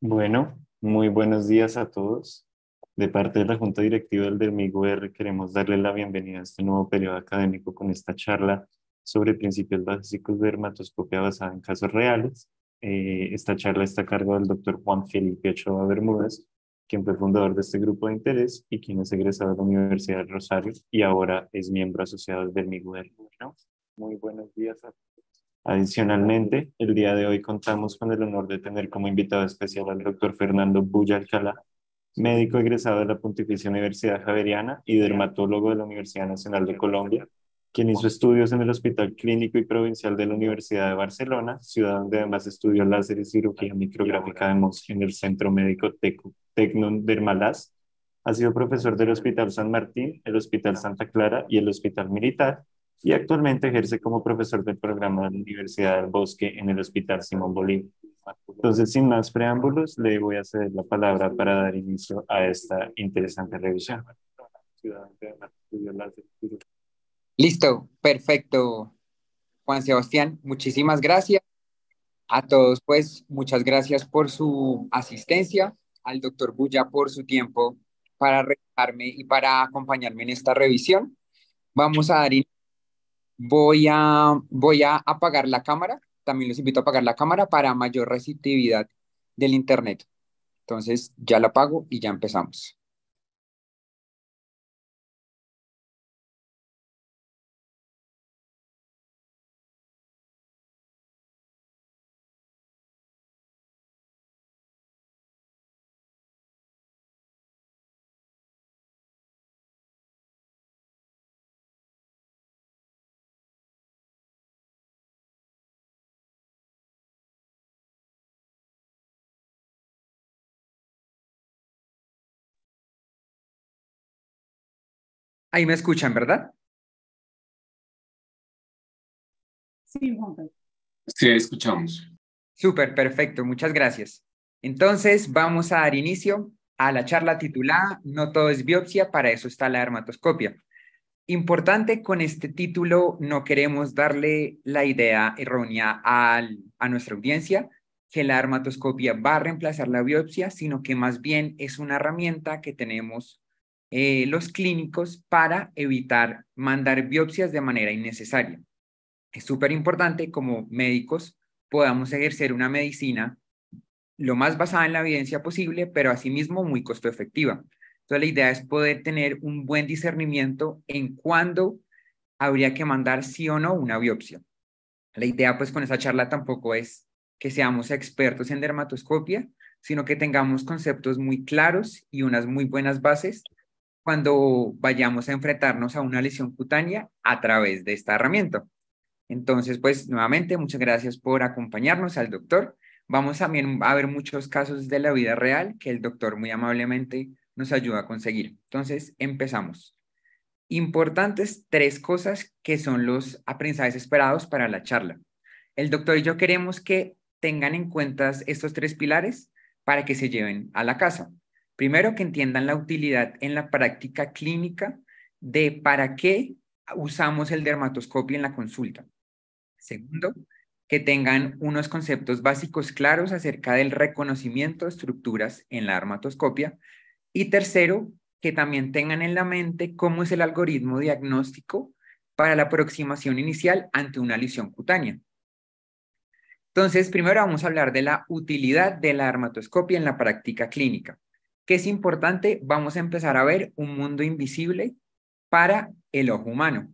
Bueno, muy buenos días a todos. De parte de la Junta Directiva del DERMIGUR queremos darle la bienvenida a este nuevo periodo académico con esta charla sobre principios básicos de dermatoscopia basada en casos reales. Eh, esta charla está a cargo del doctor Juan Felipe Ochoa Bermúdez, quien fue fundador de este grupo de interés y quien es egresado de la Universidad de Rosario y ahora es miembro asociado del MIGUER. muy buenos días a todos. Adicionalmente, el día de hoy contamos con el honor de tener como invitado especial al doctor Fernando Bulla Alcalá, médico egresado de la Pontificia Universidad Javeriana y dermatólogo de la Universidad Nacional de Colombia, quien hizo estudios en el Hospital Clínico y Provincial de la Universidad de Barcelona, ciudad donde además estudió láser y cirugía micrográfica de Mos en el Centro Médico Tecnon Dermalaz. Ha sido profesor del Hospital San Martín, el Hospital Santa Clara y el Hospital Militar y actualmente ejerce como profesor del programa de la Universidad del Bosque en el Hospital Simón Bolívar. Entonces, sin más preámbulos, le voy a ceder la palabra para dar inicio a esta interesante revisión. Listo, perfecto. Juan Sebastián, muchísimas gracias. A todos, pues, muchas gracias por su asistencia, al doctor Bulla por su tiempo para regarme y para acompañarme en esta revisión. Vamos a dar inicio Voy a, voy a apagar la cámara, también los invito a apagar la cámara para mayor receptividad del internet. Entonces ya la apago y ya empezamos. Ahí me escuchan, ¿verdad? Sí, Sí, escuchamos. Súper, perfecto, muchas gracias. Entonces, vamos a dar inicio a la charla titulada No todo es biopsia, para eso está la dermatoscopia. Importante con este título, no queremos darle la idea errónea a nuestra audiencia que la dermatoscopia va a reemplazar la biopsia, sino que más bien es una herramienta que tenemos eh, los clínicos para evitar mandar biopsias de manera innecesaria. Es súper importante como médicos podamos ejercer una medicina lo más basada en la evidencia posible, pero asimismo muy costo efectiva. Entonces la idea es poder tener un buen discernimiento en cuándo habría que mandar sí o no una biopsia. La idea pues con esa charla tampoco es que seamos expertos en dermatoscopia, sino que tengamos conceptos muy claros y unas muy buenas bases cuando vayamos a enfrentarnos a una lesión cutánea a través de esta herramienta. Entonces, pues nuevamente, muchas gracias por acompañarnos al doctor. Vamos también a ver muchos casos de la vida real que el doctor muy amablemente nos ayuda a conseguir. Entonces, empezamos. Importantes tres cosas que son los aprendizajes esperados para la charla. El doctor y yo queremos que tengan en cuenta estos tres pilares para que se lleven a la casa. Primero, que entiendan la utilidad en la práctica clínica de para qué usamos el dermatoscopio en la consulta. Segundo, que tengan unos conceptos básicos claros acerca del reconocimiento de estructuras en la dermatoscopia. Y tercero, que también tengan en la mente cómo es el algoritmo diagnóstico para la aproximación inicial ante una lesión cutánea. Entonces, primero vamos a hablar de la utilidad de la dermatoscopia en la práctica clínica. ¿Qué es importante, vamos a empezar a ver un mundo invisible para el ojo humano.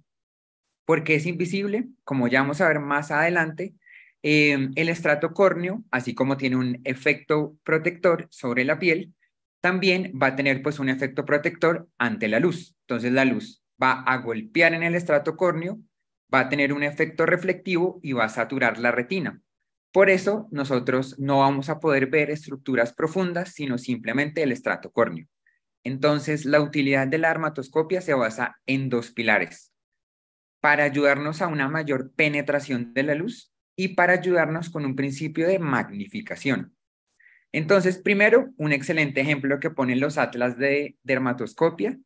Porque es invisible, como ya vamos a ver más adelante, em, el estrato córneo, así como tiene un efecto protector sobre la piel, también va a tener pues un efecto protector ante la luz. Entonces la luz va a golpear en el estrato córneo, va a tener un efecto reflectivo y va a saturar la retina. Por eso nosotros no vamos a poder ver estructuras profundas, sino simplemente el estrato córneo. Entonces, la utilidad de la dermatoscopia se basa en dos pilares. Para ayudarnos a una mayor penetración de la luz y para ayudarnos con un principio de magnificación. Entonces, primero, un excelente ejemplo que ponen los atlas de dermatoscopia,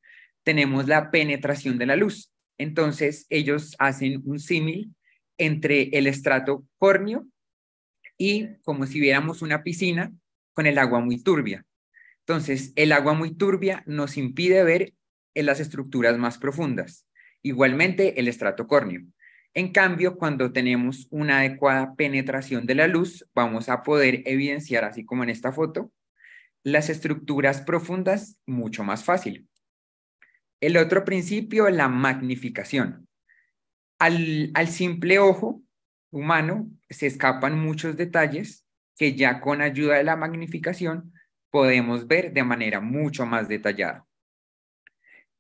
tenemos la penetración de la luz. Entonces, ellos hacen un símil entre el estrato córneo y como si viéramos una piscina con el agua muy turbia. Entonces, el agua muy turbia nos impide ver en las estructuras más profundas, igualmente el estrato córneo. En cambio, cuando tenemos una adecuada penetración de la luz, vamos a poder evidenciar, así como en esta foto, las estructuras profundas mucho más fácil. El otro principio, la magnificación. al simple ojo, humano se escapan muchos detalles que ya con ayuda de la magnificación podemos ver de manera mucho más detallada.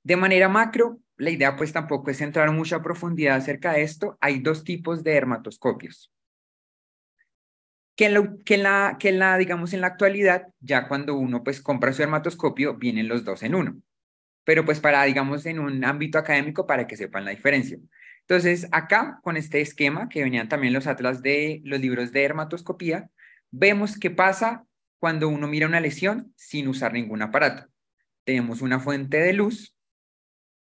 De manera macro, la idea pues tampoco es entrar en mucha profundidad acerca de esto. Hay dos tipos de dermatoscopios. Que en, la, digamos, en la actualidad, ya cuando uno pues compra su dermatoscopio, vienen los dos en uno. Pero pues para, digamos, en un ámbito académico, para que sepan la diferencia. Entonces, acá, con este esquema que venían también los atlas de los libros de dermatoscopía, vemos qué pasa cuando uno mira una lesión sin usar ningún aparato. Tenemos una fuente de luz.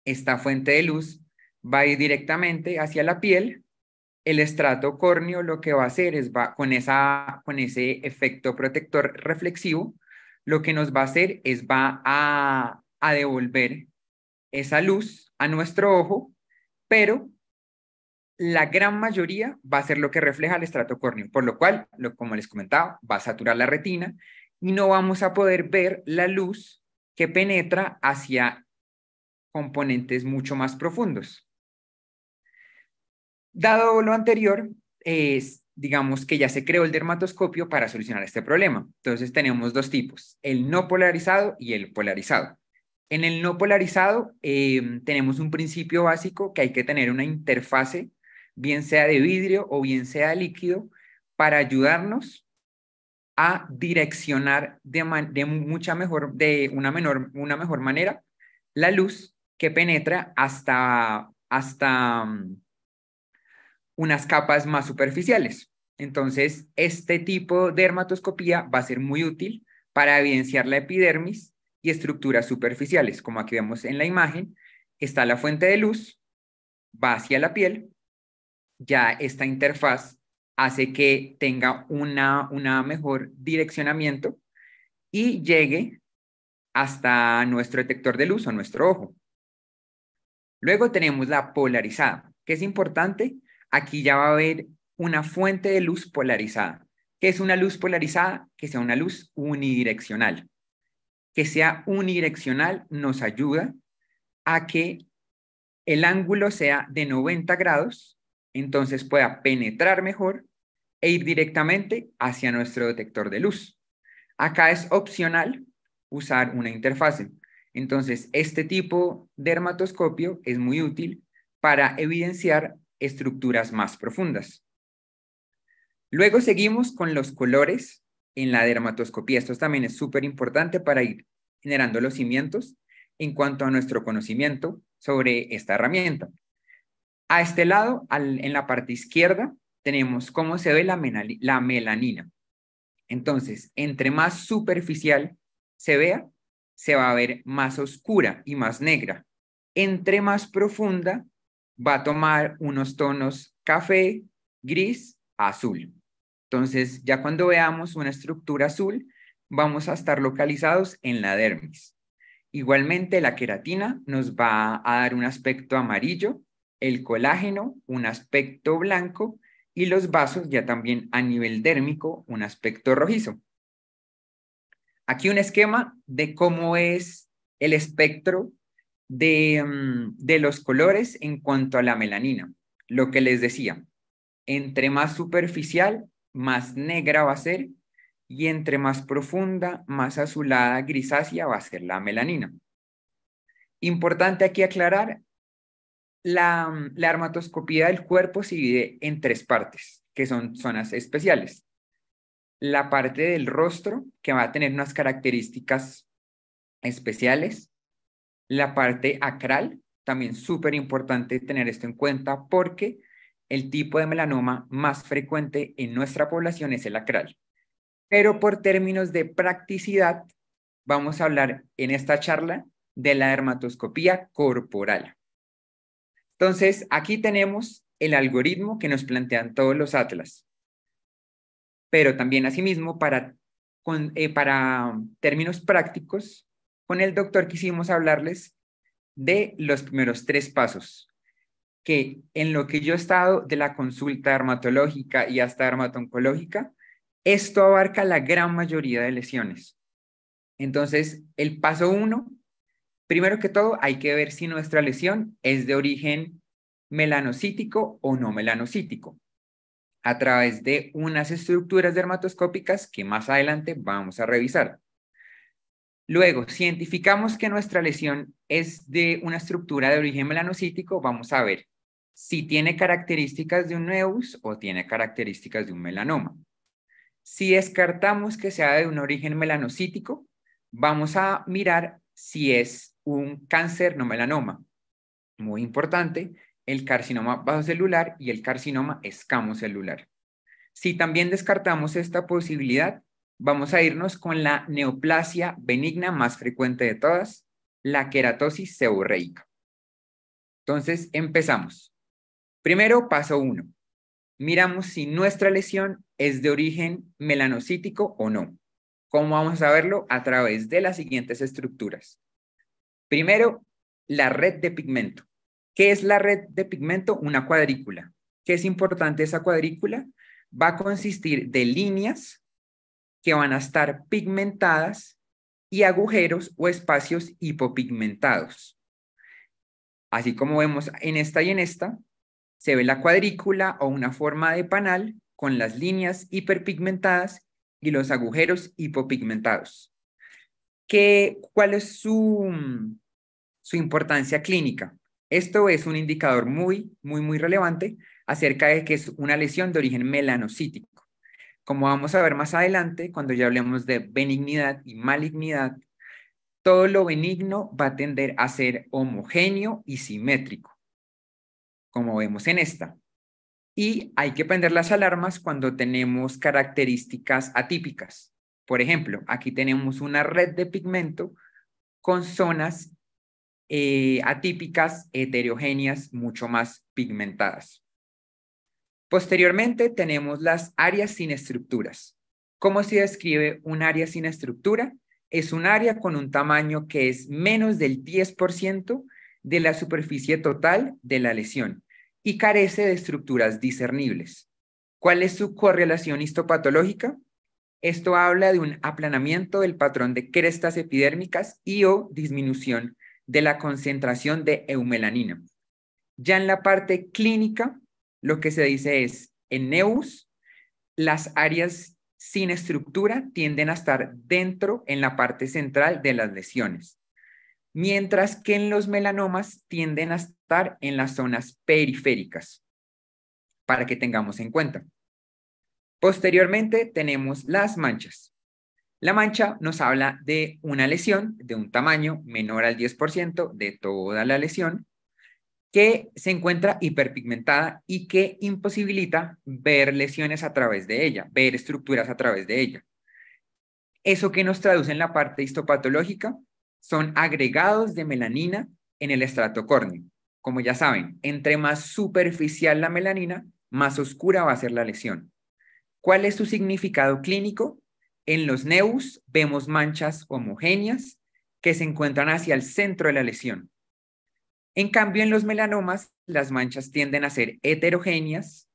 Esta fuente de luz va a ir directamente hacia la piel. El estrato córneo lo que va a hacer es, va, con, esa, con ese efecto protector reflexivo, lo que nos va a hacer es va a, a devolver esa luz a nuestro ojo, pero la gran mayoría va a ser lo que refleja el estrato córneo, por lo cual, como les comentaba, va a saturar la retina y no vamos a poder ver la luz que penetra hacia componentes mucho más profundos. Dado lo anterior, digamos que ya se creó el dermatoscopio para solucionar este problema. Entonces tenemos dos tipos, el no polarizado y el polarizado. En el no polarizado eh, tenemos un principio básico que hay que tener una interfase bien sea de vidrio o bien sea líquido, para ayudarnos a direccionar de, mucha mejor, de una, menor, una mejor manera la luz que penetra hasta, hasta mm, unas capas más superficiales. Entonces, este tipo de dermatoscopía va a ser muy útil para evidenciar la epidermis y estructuras superficiales. Como aquí vemos en la imagen, está la fuente de luz, va hacia la piel ya esta interfaz hace que tenga una, mejor direccionamiento y llegue hasta nuestro detector de luz o nuestro ojo. Luego tenemos la polarizada, que es importante. Aquí ya va a haber una fuente de luz polarizada. que es una luz polarizada? Que sea una luz unidireccional. Que sea unidireccional nos ayuda a que el ángulo sea de 90 grados entonces pueda penetrar mejor e ir directamente hacia nuestro detector de luz. Acá es opcional usar una interfase. Entonces, este tipo de dermatoscopio es muy útil para evidenciar estructuras más profundas. Luego seguimos con los colores en la dermatoscopía. Esto también es súper importante para ir generando los cimientos en cuanto a nuestro conocimiento sobre esta herramienta. A este lado, en la parte izquierda, tenemos cómo se ve la melanina. Entonces, entre más superficial se vea, se va a ver más oscura y más negra. Entre más profunda, va a tomar unos tonos café, gris, azul. Entonces, ya cuando veamos una estructura azul, vamos a estar localizados en la dermis. Igualmente, la queratina nos va a dar un aspecto amarillo el colágeno, un aspecto blanco, y los vasos ya también a nivel dérmico, un aspecto rojizo. Aquí un esquema de cómo es el espectro de, mm, de los colores en cuanto a la melanina. Lo que les decía, entre más superficial, más negra va a ser, y entre más profunda, más azulada, grisácea va a ser la melanina. Importante aquí aclarar la, mm, la dermatoscopía del cuerpo se divide en tres partes, que son zonas especiales. La parte del rostro, que va a tener unas características especiales. La parte acral, también súper importante tener esto en cuenta porque el tipo de melanoma más frecuente en nuestra población es el acral. Pero por términos de practicidad, vamos a hablar en esta charla de la dermatoscopía corporal. Entonces, aquí tenemos el algoritmo que nos plantean todos los atlas. Pero también, asimismo, para, con, eh, para términos prácticos, con el doctor quisimos hablarles de los primeros tres pasos, que en lo que yo he estado de la consulta dermatológica y hasta dermatoncológica, esto abarca la gran mayoría de lesiones. Entonces, el paso uno Primero que todo, hay que ver si nuestra lesión es de origen melanocítico o no melanocítico a través de unas estructuras dermatoscópicas que más adelante vamos a revisar. Luego, si identificamos que nuestra lesión es de una estructura de origen melanocítico, vamos a ver si tiene características de un neus o tiene características de un melanoma. Si descartamos que sea de un origen melanocítico, vamos a mirar si es un cáncer no melanoma, muy importante, el carcinoma vasocelular y el carcinoma escamocelular. Si también descartamos esta posibilidad, vamos a irnos con la neoplasia benigna más frecuente de todas, la queratosis seborreica. Entonces, empezamos. Primero, paso uno, Miramos si nuestra lesión es de origen melanocítico o no. ¿Cómo vamos a verlo? A través de las siguientes estructuras. Primero, la red de pigmento. ¿Qué es la red de pigmento? Una cuadrícula. ¿Qué es importante esa cuadrícula? Va a consistir de líneas que van a estar pigmentadas y agujeros o espacios hipopigmentados. Así como vemos en esta y en esta, se ve la cuadrícula o una forma de panal con las líneas hiperpigmentadas y los agujeros hipopigmentados. ¿Cuál es su, mm, su importancia clínica? Esto es un indicador muy, muy, muy relevante acerca de que es una lesión de origen melanocítico. Como vamos a ver más adelante, cuando ya hablemos de benignidad y malignidad, todo lo benigno va a tender a ser homogéneo y simétrico, como vemos en esta. Y hay que prender las alarmas cuando tenemos características atípicas, por ejemplo, aquí tenemos una red de pigmento con zonas eh, atípicas, heterogéneas, mucho más pigmentadas. Posteriormente tenemos las áreas sin estructuras. ¿Cómo se describe un área sin estructura? Es un área con un tamaño que es menos del 10% de la superficie total de la lesión y carece de estructuras discernibles. ¿Cuál es su correlación histopatológica? Esto habla de un aplanamiento del patrón de crestas epidérmicas y o disminución de la concentración de eumelanina. Ya en la parte clínica, lo que se dice es, en neus, las áreas sin estructura tienden a estar dentro en la parte central de las lesiones, mientras que en los melanomas tienden a estar en las zonas periféricas, para que tengamos en cuenta. Posteriormente tenemos las manchas. La mancha nos habla de una lesión de un tamaño menor al 10% de toda la lesión que se encuentra hiperpigmentada y que imposibilita ver lesiones a través de ella, ver estructuras a través de ella. Eso que nos traduce en la parte histopatológica son agregados de melanina en el estrato córneo. Como ya saben, entre más superficial la melanina, más oscura va a ser la lesión. ¿Cuál es su significado clínico? En los neus vemos manchas homogéneas que se encuentran hacia el centro de la lesión. En cambio, en los melanomas, las manchas tienden a ser heterogéneas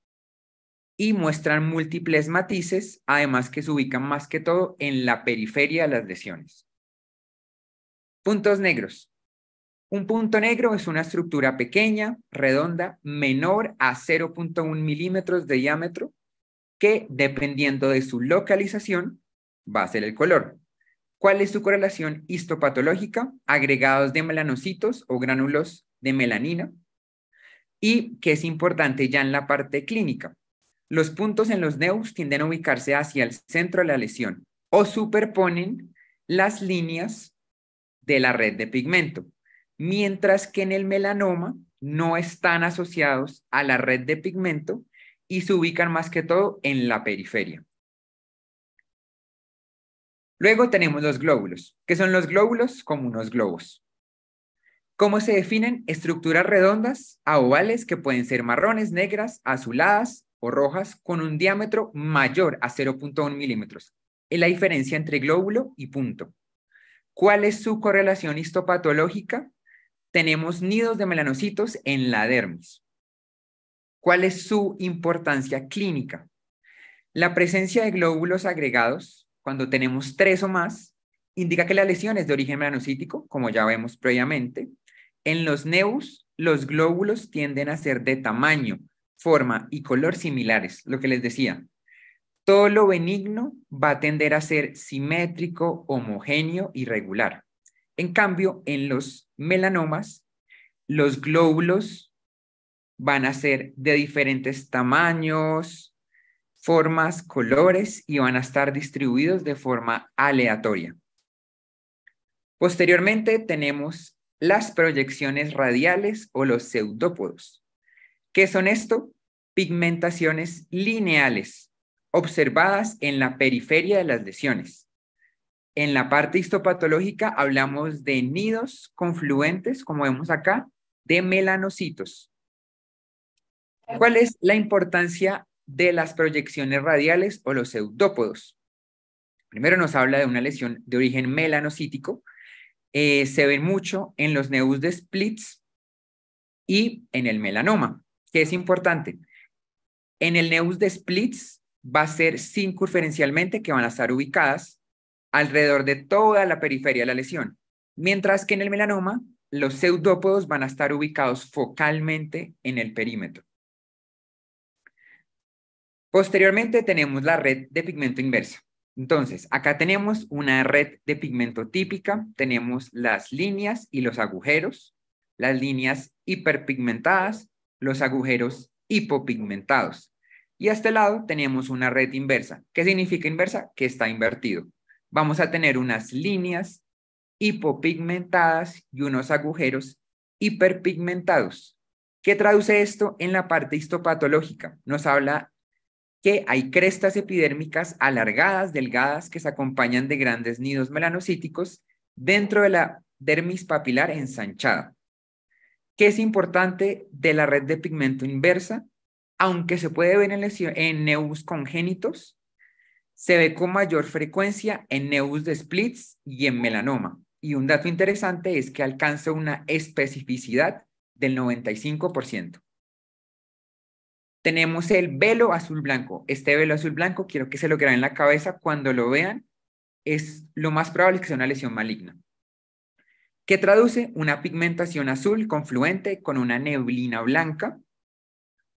y muestran múltiples matices, además que se ubican más que todo en la periferia de las lesiones. Puntos negros. Un punto negro es una estructura pequeña, redonda, menor a 0.1 milímetros de diámetro, que dependiendo de su localización va a ser el color. ¿Cuál es su correlación histopatológica? Agregados de melanocitos o gránulos de melanina. Y que es importante ya en la parte clínica. Los puntos en los neus tienden a ubicarse hacia el centro de la lesión o superponen las líneas de la red de pigmento, mientras que en el melanoma no están asociados a la red de pigmento, y se ubican más que todo en la periferia. Luego tenemos los glóbulos. que son los glóbulos? Como unos globos. ¿Cómo se definen estructuras redondas a ovales que pueden ser marrones, negras, azuladas o rojas con un diámetro mayor a 0.1 milímetros? Es la diferencia entre glóbulo y punto. ¿Cuál es su correlación histopatológica? Tenemos nidos de melanocitos en la dermis. ¿Cuál es su importancia clínica? La presencia de glóbulos agregados, cuando tenemos tres o más, indica que la lesión es de origen melanocítico, como ya vemos previamente. En los neus, los glóbulos tienden a ser de tamaño, forma y color similares, lo que les decía. Todo lo benigno va a tender a ser simétrico, homogéneo y regular. En cambio, en los melanomas, los glóbulos Van a ser de diferentes tamaños, formas, colores y van a estar distribuidos de forma aleatoria. Posteriormente tenemos las proyecciones radiales o los pseudópodos. ¿Qué son esto? Pigmentaciones lineales observadas en la periferia de las lesiones. En la parte histopatológica hablamos de nidos confluentes, como vemos acá, de melanocitos. ¿Cuál es la importancia de las proyecciones radiales o los pseudópodos? Primero nos habla de una lesión de origen melanocítico. Eh, se ve mucho en los neus de splits y en el melanoma, que es importante. En el neus de splits va a ser circunferencialmente que van a estar ubicadas alrededor de toda la periferia de la lesión, mientras que en el melanoma los pseudópodos van a estar ubicados focalmente en el perímetro. Posteriormente tenemos la red de pigmento inversa. Entonces, acá tenemos una red de pigmento típica, tenemos las líneas y los agujeros, las líneas hiperpigmentadas, los agujeros hipopigmentados. Y a este lado tenemos una red inversa. ¿Qué significa inversa? Que está invertido. Vamos a tener unas líneas hipopigmentadas y unos agujeros hiperpigmentados. ¿Qué traduce esto en la parte histopatológica? Nos habla que hay crestas epidérmicas alargadas, delgadas, que se acompañan de grandes nidos melanocíticos dentro de la dermis papilar ensanchada, que es importante de la red de pigmento inversa, aunque se puede ver en, en neus congénitos, se ve con mayor frecuencia en neus de splits y en melanoma. Y un dato interesante es que alcanza una especificidad del 95% tenemos el velo azul blanco. Este velo azul blanco, quiero que se lo graben en la cabeza cuando lo vean, es lo más probable que sea una lesión maligna, que traduce una pigmentación azul confluente con una neblina blanca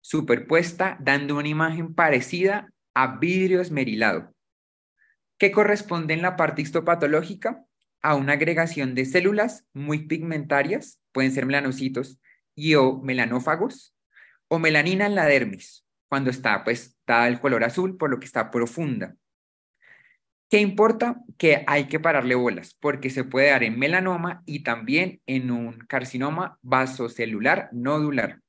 superpuesta, dando una imagen parecida a vidrio esmerilado, ¿Qué corresponde en la parte histopatológica a una agregación de células muy pigmentarias, pueden ser melanocitos y o melanófagos, o melanina en la dermis, cuando está, pues, da el color azul, por lo que está profunda. ¿Qué importa? Que hay que pararle bolas, porque se puede dar en melanoma y también en un carcinoma vasocelular nodular.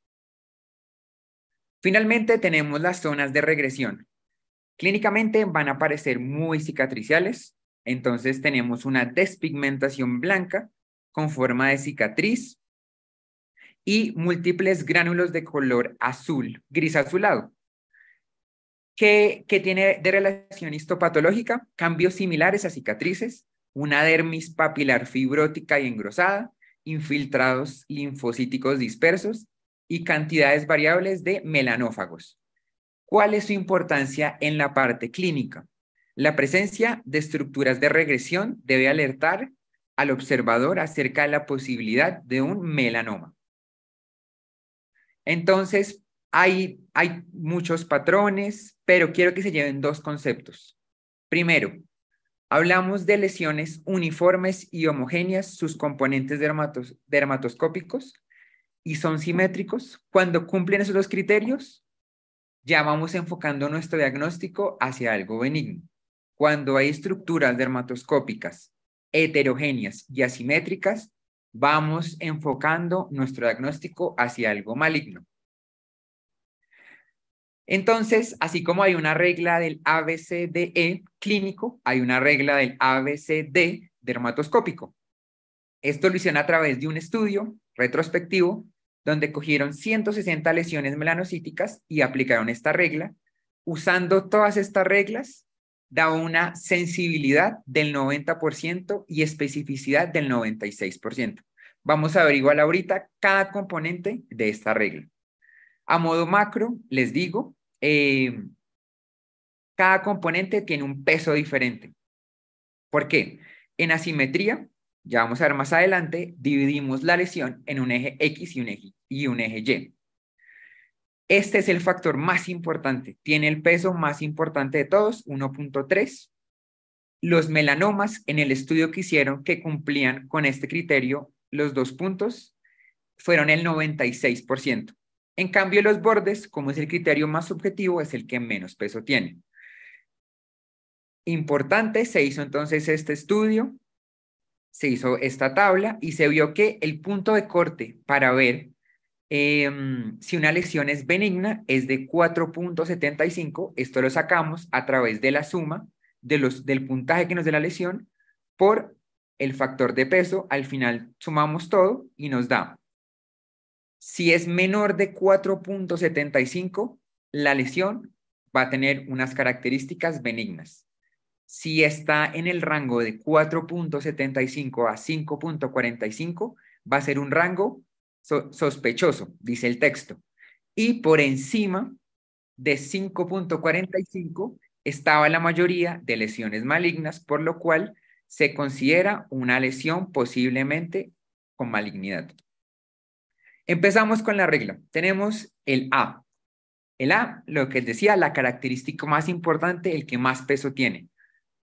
Finalmente, tenemos las zonas de regresión. Clínicamente van a aparecer muy cicatriciales, entonces tenemos una despigmentación blanca con forma de cicatriz y múltiples gránulos de color azul, gris azulado. que tiene de relación histopatológica? Cambios similares a cicatrices, una dermis papilar fibrótica y engrosada, infiltrados linfocíticos dispersos y cantidades variables de melanófagos. ¿Cuál es su importancia en la parte clínica? La presencia de estructuras de regresión debe alertar al observador acerca de la posibilidad de un melanoma. Entonces, hay, muchos patrones, pero quiero que se lleven dos conceptos. Primero, hablamos de lesiones uniformes y homogéneas, sus componentes dermatoscópicos, y son simétricos. Cuando cumplen esos dos criterios, ya vamos enfocando nuestro diagnóstico hacia algo benigno. Cuando hay estructuras dermatoscópicas heterogéneas y asimétricas, vamos enfocando nuestro diagnóstico hacia algo maligno. Entonces, así como hay una regla del ABCDE clínico, hay una regla del ABCD dermatoscópico. Esto lo hicieron a través de un estudio retrospectivo donde cogieron 160 lesiones melanocíticas y aplicaron esta regla. Usando todas estas reglas, da una sensibilidad del 90% y especificidad del 96%. Vamos a averiguar ahorita cada componente de esta regla. A modo macro, les digo, eh, cada componente tiene un peso diferente. ¿Por qué? En asimetría, ya vamos a ver más adelante, dividimos la lesión en un eje X y un eje, y un eje Y. Este es el factor más importante. Tiene el peso más importante de todos, 1.3. Los melanomas en el estudio que hicieron que cumplían con este criterio, los dos puntos, fueron el 96%. En cambio, los bordes, como es el criterio más subjetivo, es el que menos peso tiene. Importante, se hizo entonces este estudio, se hizo esta tabla y se vio que el punto de corte para ver Em, si una lesión es benigna, es de 4.75. Esto lo sacamos a través de la suma de los, del puntaje que nos da la lesión por el factor de peso. Al final sumamos todo y nos da. Si es menor de 4.75, la lesión va a tener unas características benignas. Si está en el rango de 4.75 a 5.45, va a ser un rango sospechoso, dice el texto. Y por encima de 5.45 estaba la mayoría de lesiones malignas, por lo cual se considera una lesión posiblemente con malignidad. Empezamos con la regla. Tenemos el A. El A, lo que decía, la característica más importante, el que más peso tiene.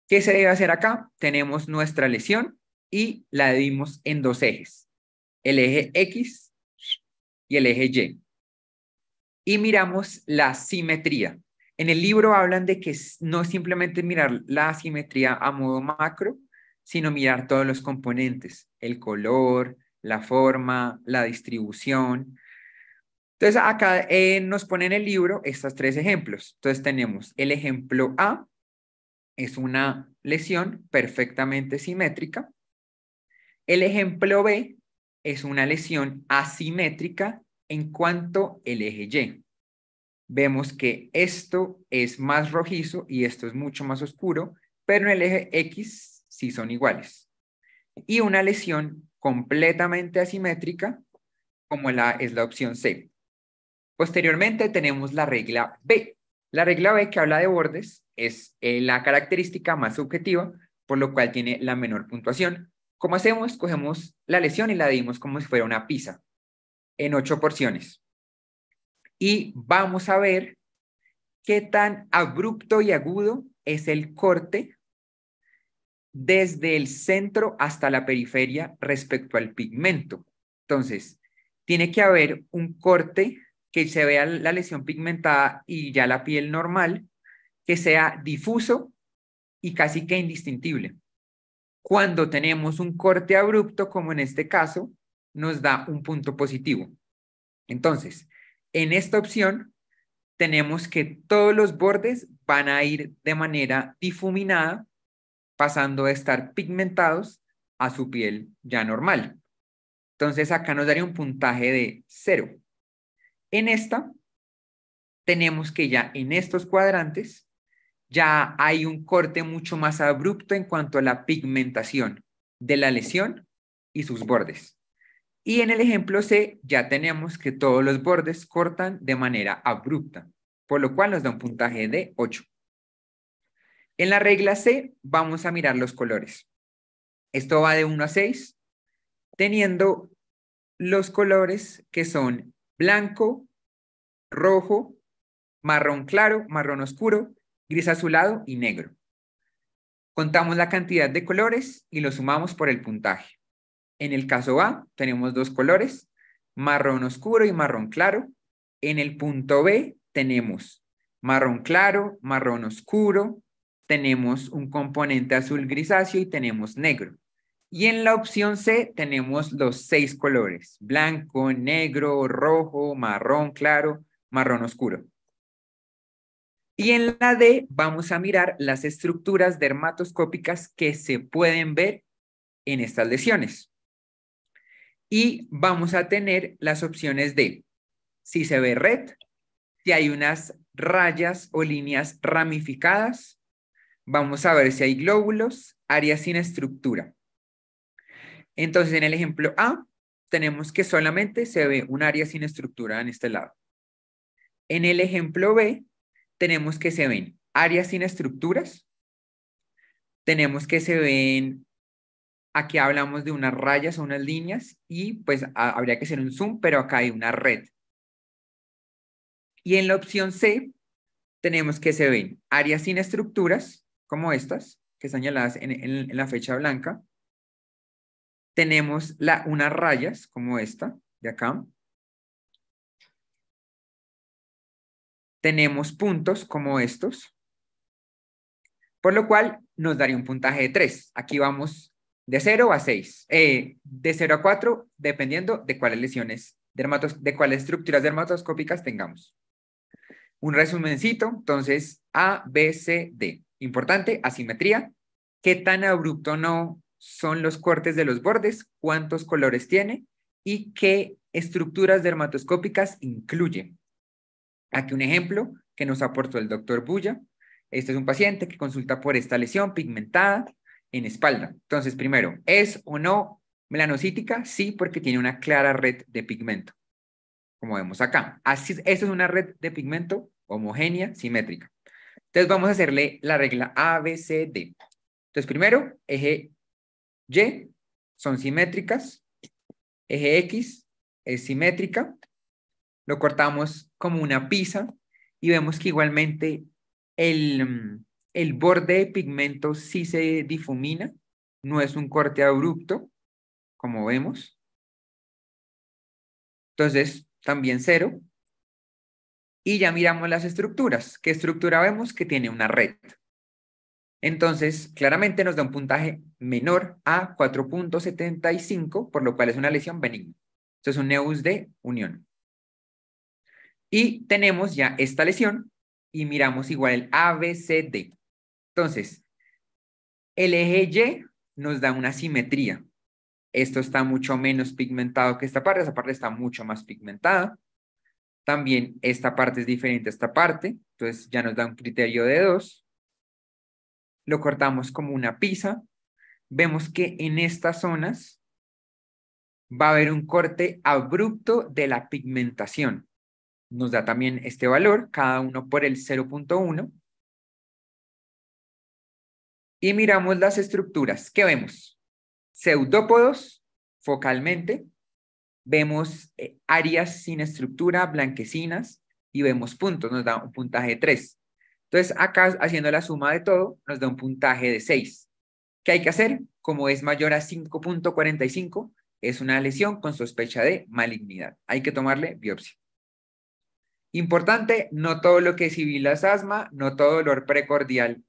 ¿Qué se debe hacer acá? Tenemos nuestra lesión y la dimos en dos ejes el eje X y el eje Y. Y miramos la simetría. En el libro hablan de que no simplemente mirar la simetría a modo macro, sino mirar todos los componentes, el color, la forma, la distribución. Entonces, acá eh, nos pone en el libro estos tres ejemplos. Entonces, tenemos el ejemplo A, es una lesión perfectamente simétrica. El ejemplo B es una lesión asimétrica en cuanto el eje Y. Vemos que esto es más rojizo y esto es mucho más oscuro, pero en el eje X sí son iguales. Y una lesión completamente asimétrica, como la, es la opción C. Posteriormente tenemos la regla B. La regla B que habla de bordes es eh, la característica más subjetiva, por lo cual tiene la menor puntuación, ¿Cómo hacemos? Cogemos la lesión y la dimos como si fuera una pizza en ocho porciones. Y vamos a ver qué tan abrupto y agudo es el corte desde el centro hasta la periferia respecto al pigmento. Entonces, tiene que haber un corte que se vea la lesión pigmentada y ya la piel normal, que sea difuso y casi que indistintible. Cuando tenemos un corte abrupto, como en este caso, nos da un punto positivo. Entonces, en esta opción, tenemos que todos los bordes van a ir de manera difuminada, pasando a estar pigmentados a su piel ya normal. Entonces acá nos daría un puntaje de cero. En esta, tenemos que ya en estos cuadrantes ya hay un corte mucho más abrupto en cuanto a la pigmentación de la lesión y sus bordes. Y en el ejemplo C ya tenemos que todos los bordes cortan de manera abrupta, por lo cual nos da un puntaje de 8. En la regla C vamos a mirar los colores. Esto va de 1 a 6, teniendo los colores que son blanco, rojo, marrón claro, marrón oscuro, gris azulado y negro. Contamos la cantidad de colores y lo sumamos por el puntaje. En el caso A tenemos dos colores, marrón oscuro y marrón claro. En el punto B tenemos marrón claro, marrón oscuro, tenemos un componente azul grisáceo y tenemos negro. Y en la opción C tenemos los seis colores, blanco, negro, rojo, marrón claro, marrón oscuro. Y en la D vamos a mirar las estructuras dermatoscópicas que se pueden ver en estas lesiones. Y vamos a tener las opciones de si se ve red, si hay unas rayas o líneas ramificadas, vamos a ver si hay glóbulos, áreas sin estructura. Entonces, en el ejemplo A, tenemos que solamente se ve un área sin estructura en este lado. En el ejemplo B, tenemos que se ven áreas sin estructuras, tenemos que se ven, aquí hablamos de unas rayas o unas líneas y pues habría que hacer un zoom, pero acá hay una red. Y en la opción C tenemos que se ven áreas sin estructuras, como estas, que están señaladas en, la fecha blanca. Tenemos la, unas rayas, como esta, de acá. tenemos puntos como estos, por lo cual nos daría un puntaje de 3. Aquí vamos de 0 a 6, eh, de 0 a 4, dependiendo de cuáles lesiones, dermatos, de cuáles estructuras dermatoscópicas tengamos. Un resumencito, entonces, A, B, C, D. Importante, asimetría. ¿Qué tan abrupto no son los cortes de los bordes? ¿Cuántos colores tiene? ¿Y qué estructuras dermatoscópicas incluye? Aquí un ejemplo que nos aportó el doctor Bulla. Este es un paciente que consulta por esta lesión pigmentada en espalda. Entonces, primero, ¿es o no melanocítica? Sí, porque tiene una clara red de pigmento, como vemos acá. Así, esto es una red de pigmento homogénea, simétrica. Entonces, vamos a hacerle la regla ABCD. Entonces, primero, eje Y son simétricas, eje X es simétrica, lo cortamos como una pizza y vemos que igualmente el, mm, el borde de pigmento sí se difumina, no es un corte abrupto, como vemos. Entonces, también cero. Y ya miramos las estructuras. ¿Qué estructura vemos? Que tiene una red. Entonces, claramente nos da un puntaje menor a 4.75, por lo cual es una lesión benigna. Esto es un neus de unión. Y tenemos ya esta lesión y miramos igual el ABCD. Entonces, el eje Y nos da una simetría. Esto está mucho menos pigmentado que esta parte, esta parte está mucho más pigmentada. También esta parte es diferente a esta parte, entonces ya nos da un criterio de dos Lo cortamos como una pizza. Vemos que en estas zonas va a haber un corte abrupto de la pigmentación nos da también este valor, cada uno por el 0.1. Y miramos las estructuras. ¿Qué vemos? Pseudópodos focalmente, vemos eh, áreas sin estructura, blanquecinas, y vemos puntos, nos da un puntaje de 3. Entonces, acá haciendo la suma de todo, nos da un puntaje de 6. ¿Qué hay que hacer? Como es mayor a 5.45, es una lesión con sospecha de malignidad. Hay que tomarle biopsia. Importante, no todo lo que sibila es asma, no todo dolor precordial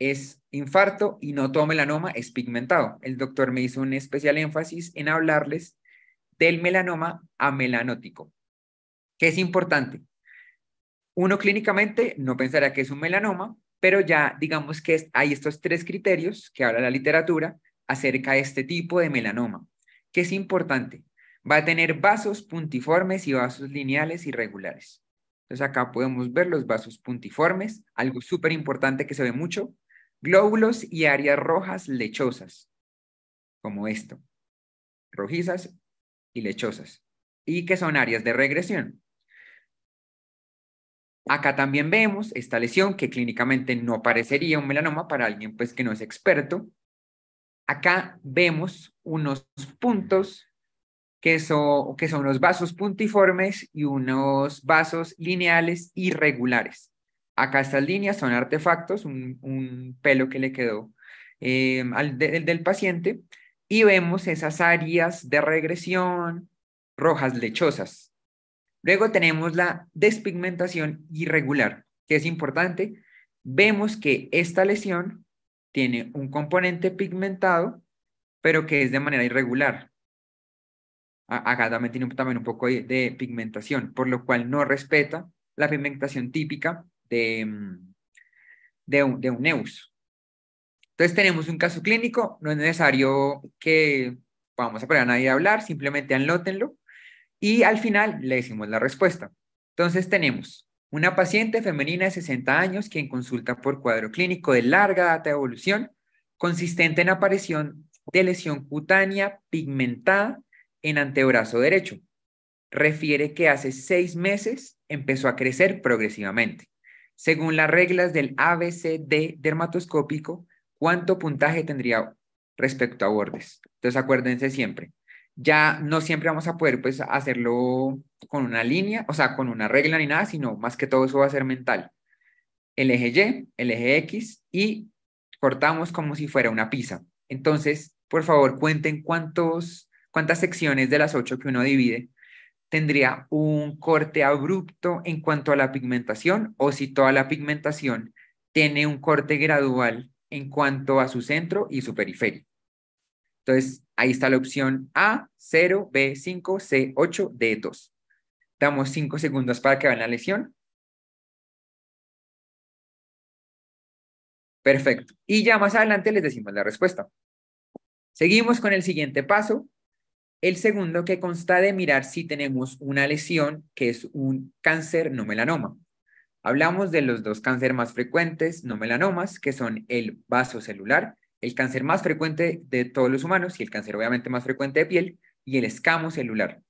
es infarto y no todo melanoma es pigmentado. El doctor me hizo un especial énfasis en hablarles del melanoma amelanótico, ¿Qué es importante. Uno clínicamente no pensará que es un melanoma, pero ya digamos que hay estos tres criterios que habla la literatura acerca de este tipo de melanoma, que es importante. Va a tener vasos puntiformes y vasos lineales irregulares. Entonces acá podemos ver los vasos puntiformes, algo súper importante que se ve mucho, glóbulos y áreas rojas lechosas, como esto, rojizas y lechosas, y que son áreas de regresión. Acá también vemos esta lesión que clínicamente no parecería un melanoma para alguien pues que no es experto. Acá vemos unos puntos que son, los vasos puntiformes y unos vasos lineales irregulares. Acá estas líneas son artefactos, un, pelo que le quedó eh, al del paciente, y vemos esas áreas de regresión rojas lechosas. Luego tenemos la despigmentación irregular, que es importante. Vemos que esta lesión tiene un componente pigmentado, pero que es de manera irregular acá también tiene también un poco de, pigmentación, por lo cual no respeta la pigmentación típica de, mm, de, un, de un neus. Entonces tenemos un caso clínico, no es necesario que vamos a poner a nadie a hablar, simplemente anlótenlo y al final le decimos la respuesta. Entonces tenemos una paciente femenina de 60 años quien consulta por cuadro clínico de larga data de evolución, consistente en aparición de lesión cutánea pigmentada en antebrazo derecho. Refiere que hace seis meses empezó a crecer progresivamente. Según las reglas del ABCD dermatoscópico, ¿cuánto puntaje tendría respecto a bordes? Entonces acuérdense siempre, ya no siempre vamos a poder pues hacerlo con una línea, o sea, con una regla ni nada, sino más que todo eso va a ser mental. El eje Y, el eje X y cortamos como si fuera una pizza. Entonces, por favor, cuenten cuántos cuántas secciones de las ocho que uno divide tendría un corte abrupto en cuanto a la pigmentación o si toda la pigmentación tiene un corte gradual en cuanto a su centro y su periferia. Entonces, ahí está la opción A, 0, B, 5, C, 8, D, 2. Damos cinco segundos para que vean la lesión. Perfecto. Y ya más adelante les decimos la respuesta. Seguimos con el siguiente paso, el segundo que consta de mirar si tenemos una lesión que es un cáncer no melanoma. Hablamos de los dos cánceres más frecuentes no melanomas, que son el vasocelular, el cáncer más frecuente de todos los humanos y el cáncer obviamente más frecuente de piel, y el escamo celular.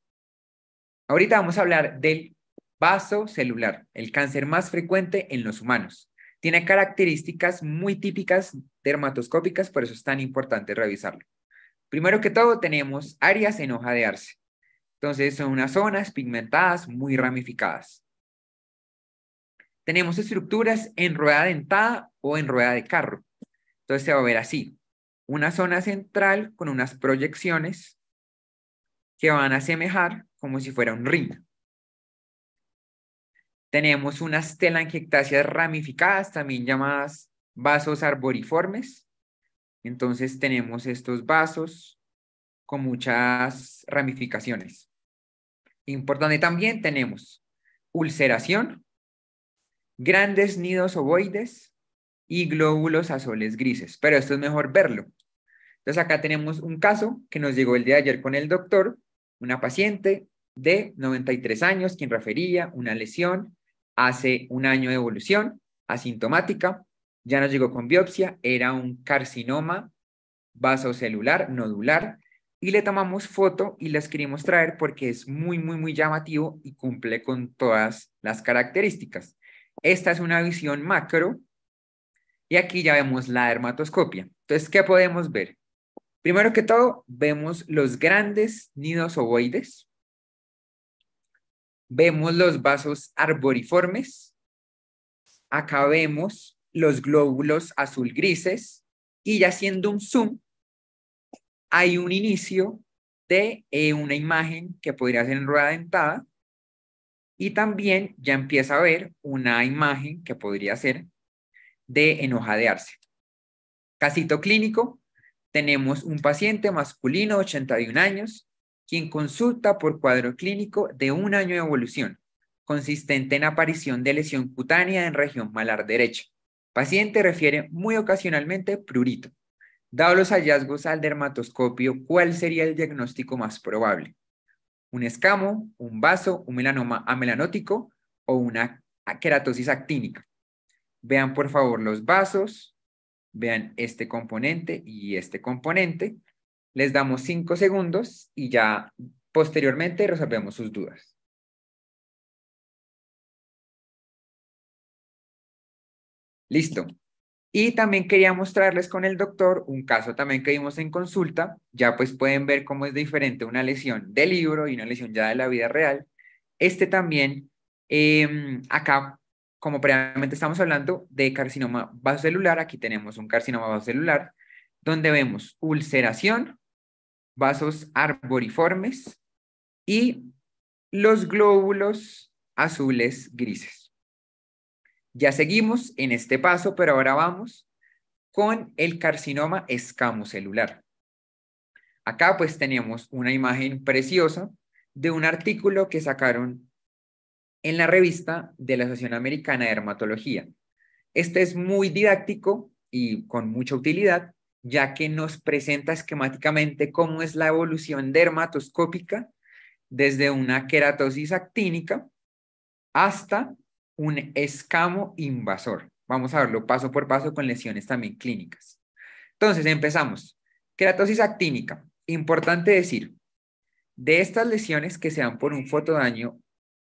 Ahorita vamos a hablar del vasocelular, el cáncer más frecuente en los humanos. Tiene características muy típicas dermatoscópicas, por eso es tan importante revisarlo. Primero que todo tenemos áreas en hoja de arce. Entonces son unas zonas pigmentadas muy ramificadas. Tenemos estructuras en rueda dentada o en rueda de carro. Entonces se va a ver así. Una zona central con unas proyecciones que van a asemejar como si fuera un ring. Tenemos unas telangiectasias ramificadas, también llamadas vasos arboriformes, entonces tenemos estos vasos con muchas ramificaciones. Importante también tenemos ulceración, grandes nidos ovoides y glóbulos azules grises, pero esto es mejor verlo. Entonces acá tenemos un caso que nos llegó el día de ayer con el doctor, una paciente de 93 años, quien refería una lesión hace un año de evolución asintomática, ya nos llegó con biopsia, era un carcinoma vasocelular, nodular, y le tomamos foto y las queríamos traer porque es muy, muy, muy llamativo y cumple con todas las características. Esta es una visión macro y aquí ya vemos la dermatoscopia. Entonces, ¿qué podemos ver? Primero que todo, vemos los grandes nidos ovoides, vemos los vasos arboriformes, acá vemos los glóbulos azul grises y ya haciendo un zoom hay un inicio de eh, una imagen que podría ser en y también ya empieza a ver una imagen que podría ser de enojadearse. Casito clínico, tenemos un paciente masculino, de 81 años, quien consulta por cuadro clínico de un año de evolución, consistente en aparición de lesión cutánea en región malar derecha. Paciente refiere muy ocasionalmente prurito. Dado los hallazgos al dermatoscopio, ¿cuál sería el diagnóstico más probable? ¿Un escamo, un vaso, un melanoma amelanótico o una queratosis actínica? Vean por favor los vasos, vean este componente y este componente. Les damos 5 segundos y ya posteriormente resolvemos sus dudas. Listo. Y también quería mostrarles con el doctor un caso también que vimos en consulta. Ya pues pueden ver cómo es diferente una lesión de libro y una lesión ya de la vida real. Este también, em, acá, como previamente estamos hablando de carcinoma vasocelular, aquí tenemos un carcinoma vasocelular, donde vemos ulceración, vasos arboriformes y los glóbulos azules grises. Ya seguimos en este paso, pero ahora vamos con el carcinoma escamocelular. Acá pues tenemos una imagen preciosa de un artículo que sacaron en la revista de la Asociación Americana de Dermatología. Este es muy didáctico y con mucha utilidad, ya que nos presenta esquemáticamente cómo es la evolución dermatoscópica desde una queratosis actínica hasta un escamo invasor. Vamos a verlo paso por paso con lesiones también clínicas. Entonces, empezamos. Queratosis actínica. Importante decir, de estas lesiones que se dan por un fotodaño,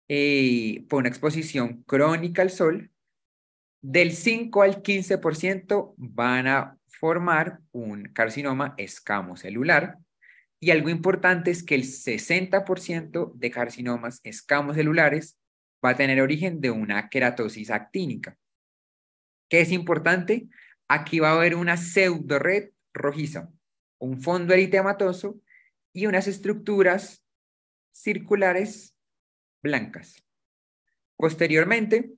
eh, por una exposición crónica al sol, del 5 al 15% van a formar un carcinoma celular Y algo importante es que el 60% de carcinomas celulares va a tener origen de una queratosis actínica. ¿Qué es importante? Aquí va a haber una pseudored rojiza, un fondo eritematoso y unas estructuras circulares blancas. Posteriormente,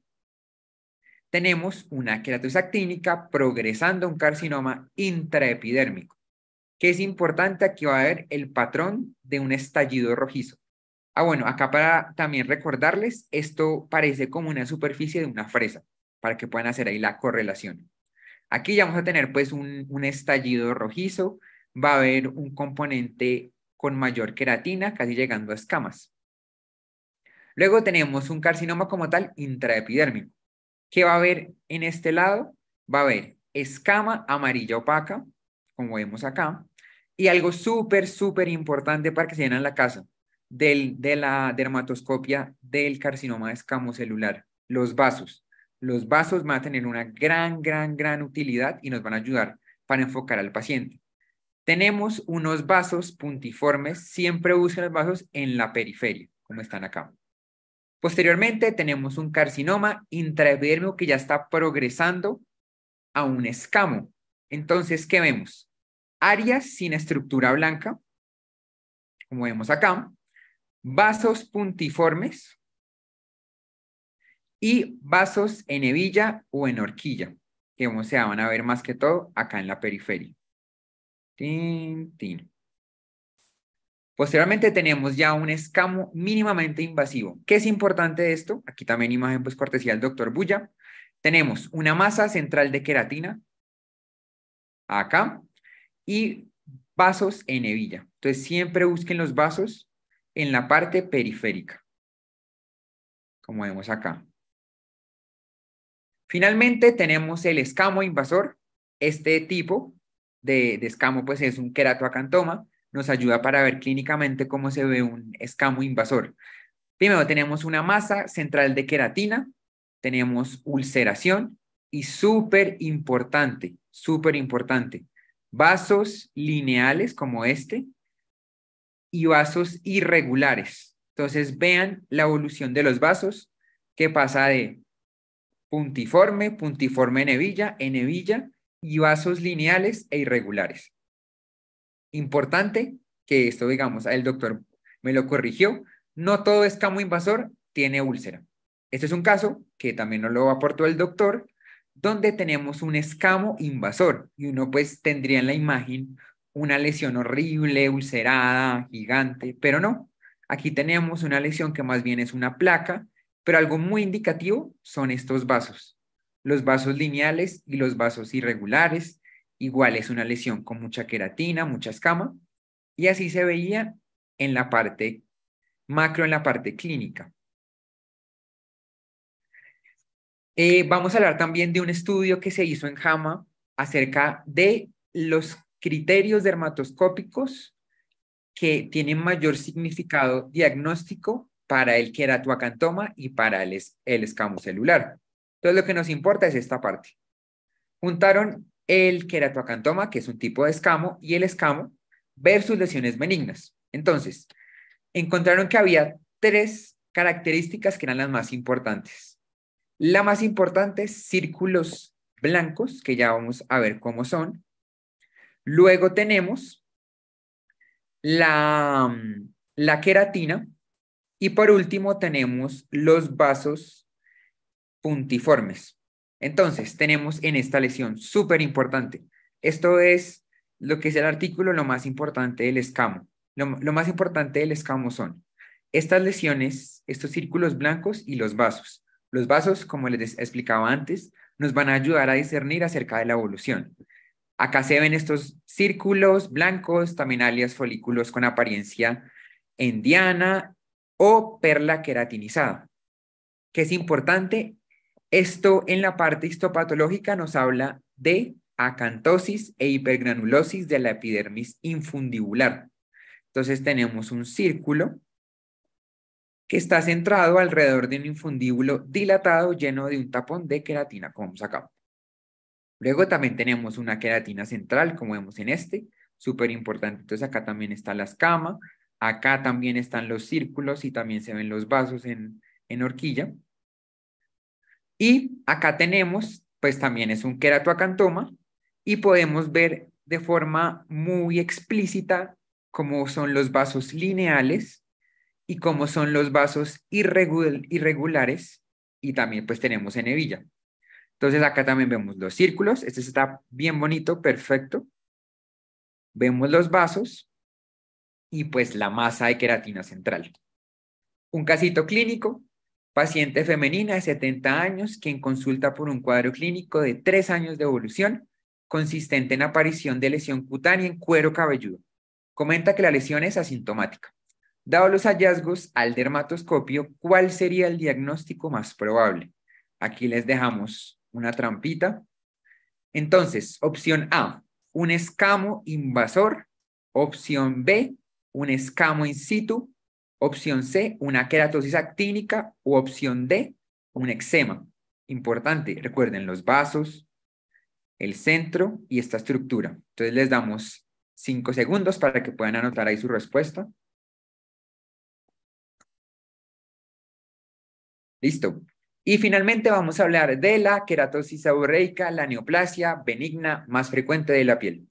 tenemos una queratosis actínica progresando a un carcinoma intraepidérmico, que es importante, aquí va a haber el patrón de un estallido rojizo. Ah, bueno, acá para también recordarles, esto parece como una superficie de una fresa, para que puedan hacer ahí la correlación. Aquí ya vamos a tener pues un, estallido rojizo, va a haber un componente con mayor queratina, casi llegando a escamas. Luego tenemos un carcinoma como tal intraepidérmico. que va a haber en este lado? Va a haber escama amarilla opaca, como vemos acá, y algo súper, súper importante para que se den en la casa, de la dermatoscopia del carcinoma celular los vasos. Los vasos van a tener una gran, gran, gran utilidad y nos van a ayudar para enfocar al paciente. Tenemos unos vasos puntiformes, siempre usen los vasos en la periferia, como están acá. Posteriormente tenemos un carcinoma intraepidérmico que ya está progresando a un escamo. Entonces, ¿qué vemos? Áreas sin estructura blanca, como vemos acá, vasos puntiformes y vasos en hebilla o en horquilla, que como sea, van a ver más que todo acá en la periferia. Posteriormente tenemos ya un escamo mínimamente invasivo. ¿Qué es importante de esto? Aquí también imagen pues cortesía del doctor Bulla. Tenemos una masa central de queratina, acá, y vasos en hebilla. Entonces siempre busquen los vasos en la parte periférica, como vemos acá. Finalmente tenemos el escamo invasor. Este tipo de, escamo pues es un queratoacantoma. Nos ayuda para ver clínicamente cómo se ve un escamo invasor. Primero tenemos una masa central de queratina, tenemos ulceración y súper importante, súper importante, vasos lineales como este y vasos irregulares. Entonces vean la evolución de los vasos que pasa de puntiforme, puntiforme en hebilla, en hebilla y vasos lineales e irregulares. Importante que esto, digamos, el doctor me lo corrigió, no todo escamo invasor tiene úlcera. Este es un caso que también nos lo aportó el doctor, donde tenemos un escamo invasor y uno pues tendría en la imagen una lesión horrible, ulcerada, gigante, pero no. Aquí tenemos una lesión que más bien es una placa, pero algo muy indicativo son estos vasos, los vasos lineales y los vasos irregulares. Igual es una lesión con mucha queratina, mucha escama, y así se veía en la parte macro, en la parte clínica. Eh, vamos a hablar también de un estudio que se hizo en JAMA acerca de los criterios dermatoscópicos que tienen mayor significado diagnóstico para el queratoacantoma y para el, escamo celular. Entonces, lo que nos importa es esta parte. Juntaron el queratoacantoma, que es un tipo de escamo, y el escamo versus lesiones benignas. Entonces, encontraron que había tres características que eran las más importantes. La más importante, círculos blancos, que ya vamos a ver cómo son, Luego tenemos la, queratina y por último tenemos los vasos puntiformes. Entonces, tenemos en esta lesión, súper importante. Esto es lo que es el artículo, lo más importante del escamo. Lo, lo, más importante del escamo son estas lesiones, estos círculos blancos y los vasos. Los vasos, como les explicaba antes, nos van a ayudar a discernir acerca de la evolución. Acá se ven estos círculos blancos, también folículos con apariencia endiana o perla queratinizada. ¿Qué es importante, esto en la parte histopatológica nos habla de acantosis e hipergranulosis de la epidermis infundibular. Entonces tenemos un círculo que está centrado alrededor de un infundíbulo dilatado lleno de un tapón de queratina, como vemos acá. Luego también tenemos una queratina central, como vemos en este, súper importante. Entonces acá también están las escama, acá también están los círculos y también se ven los vasos en, en horquilla. Y acá tenemos, pues también es un queratoacantoma y podemos ver de forma muy explícita cómo son los vasos lineales y cómo son los vasos irregulares y también pues tenemos en hebilla. Entonces acá también vemos los círculos, este está bien bonito, perfecto. Vemos los vasos y pues la masa de queratina central. Un casito clínico, paciente femenina de 70 años, quien consulta por un cuadro clínico de 3 años de evolución, consistente en aparición de lesión cutánea en cuero cabelludo. Comenta que la lesión es asintomática. Dado los hallazgos al dermatoscopio, ¿cuál sería el diagnóstico más probable? Aquí les dejamos una trampita. Entonces, opción A, un escamo invasor. Opción B, un escamo in situ. Opción C, una queratosis actínica. O opción D, un eczema. Importante, recuerden los vasos, el centro y esta estructura. Entonces les damos cinco segundos para que puedan anotar ahí su respuesta. Listo. Y finalmente vamos a hablar de la queratosis aborreica, la neoplasia benigna más frecuente de la piel.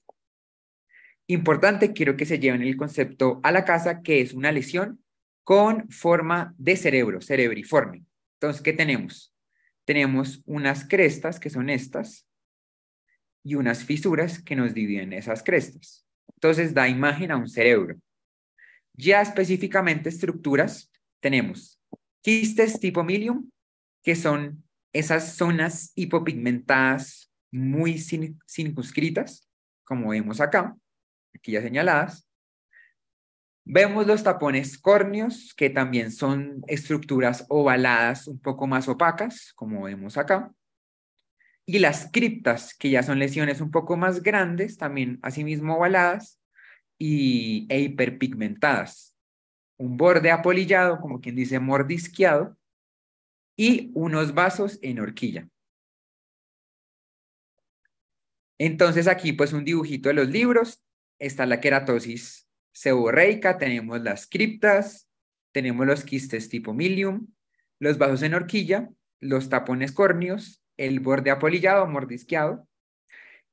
Importante, quiero que se lleven el concepto a la casa, que es una lesión con forma de cerebro, cerebriforme. Entonces, ¿qué tenemos? Tenemos unas crestas, que son estas, y unas fisuras que nos dividen esas crestas. Entonces, da imagen a un cerebro. Ya específicamente estructuras, tenemos quistes tipo milium, que son esas zonas hipopigmentadas muy circunscritas, como vemos acá, aquí ya señaladas. Vemos los tapones córneos, que también son estructuras ovaladas un poco más opacas, como vemos acá. Y las criptas, que ya son lesiones un poco más grandes, también asimismo ovaladas y, e hiperpigmentadas. Un borde apolillado, como quien dice mordisqueado, y unos vasos en horquilla. Entonces aquí pues un dibujito de los libros, está la queratosis seborreica, tenemos las criptas, tenemos los quistes tipo milium, los vasos en horquilla, los tapones córneos, el borde apolillado, mordisqueado,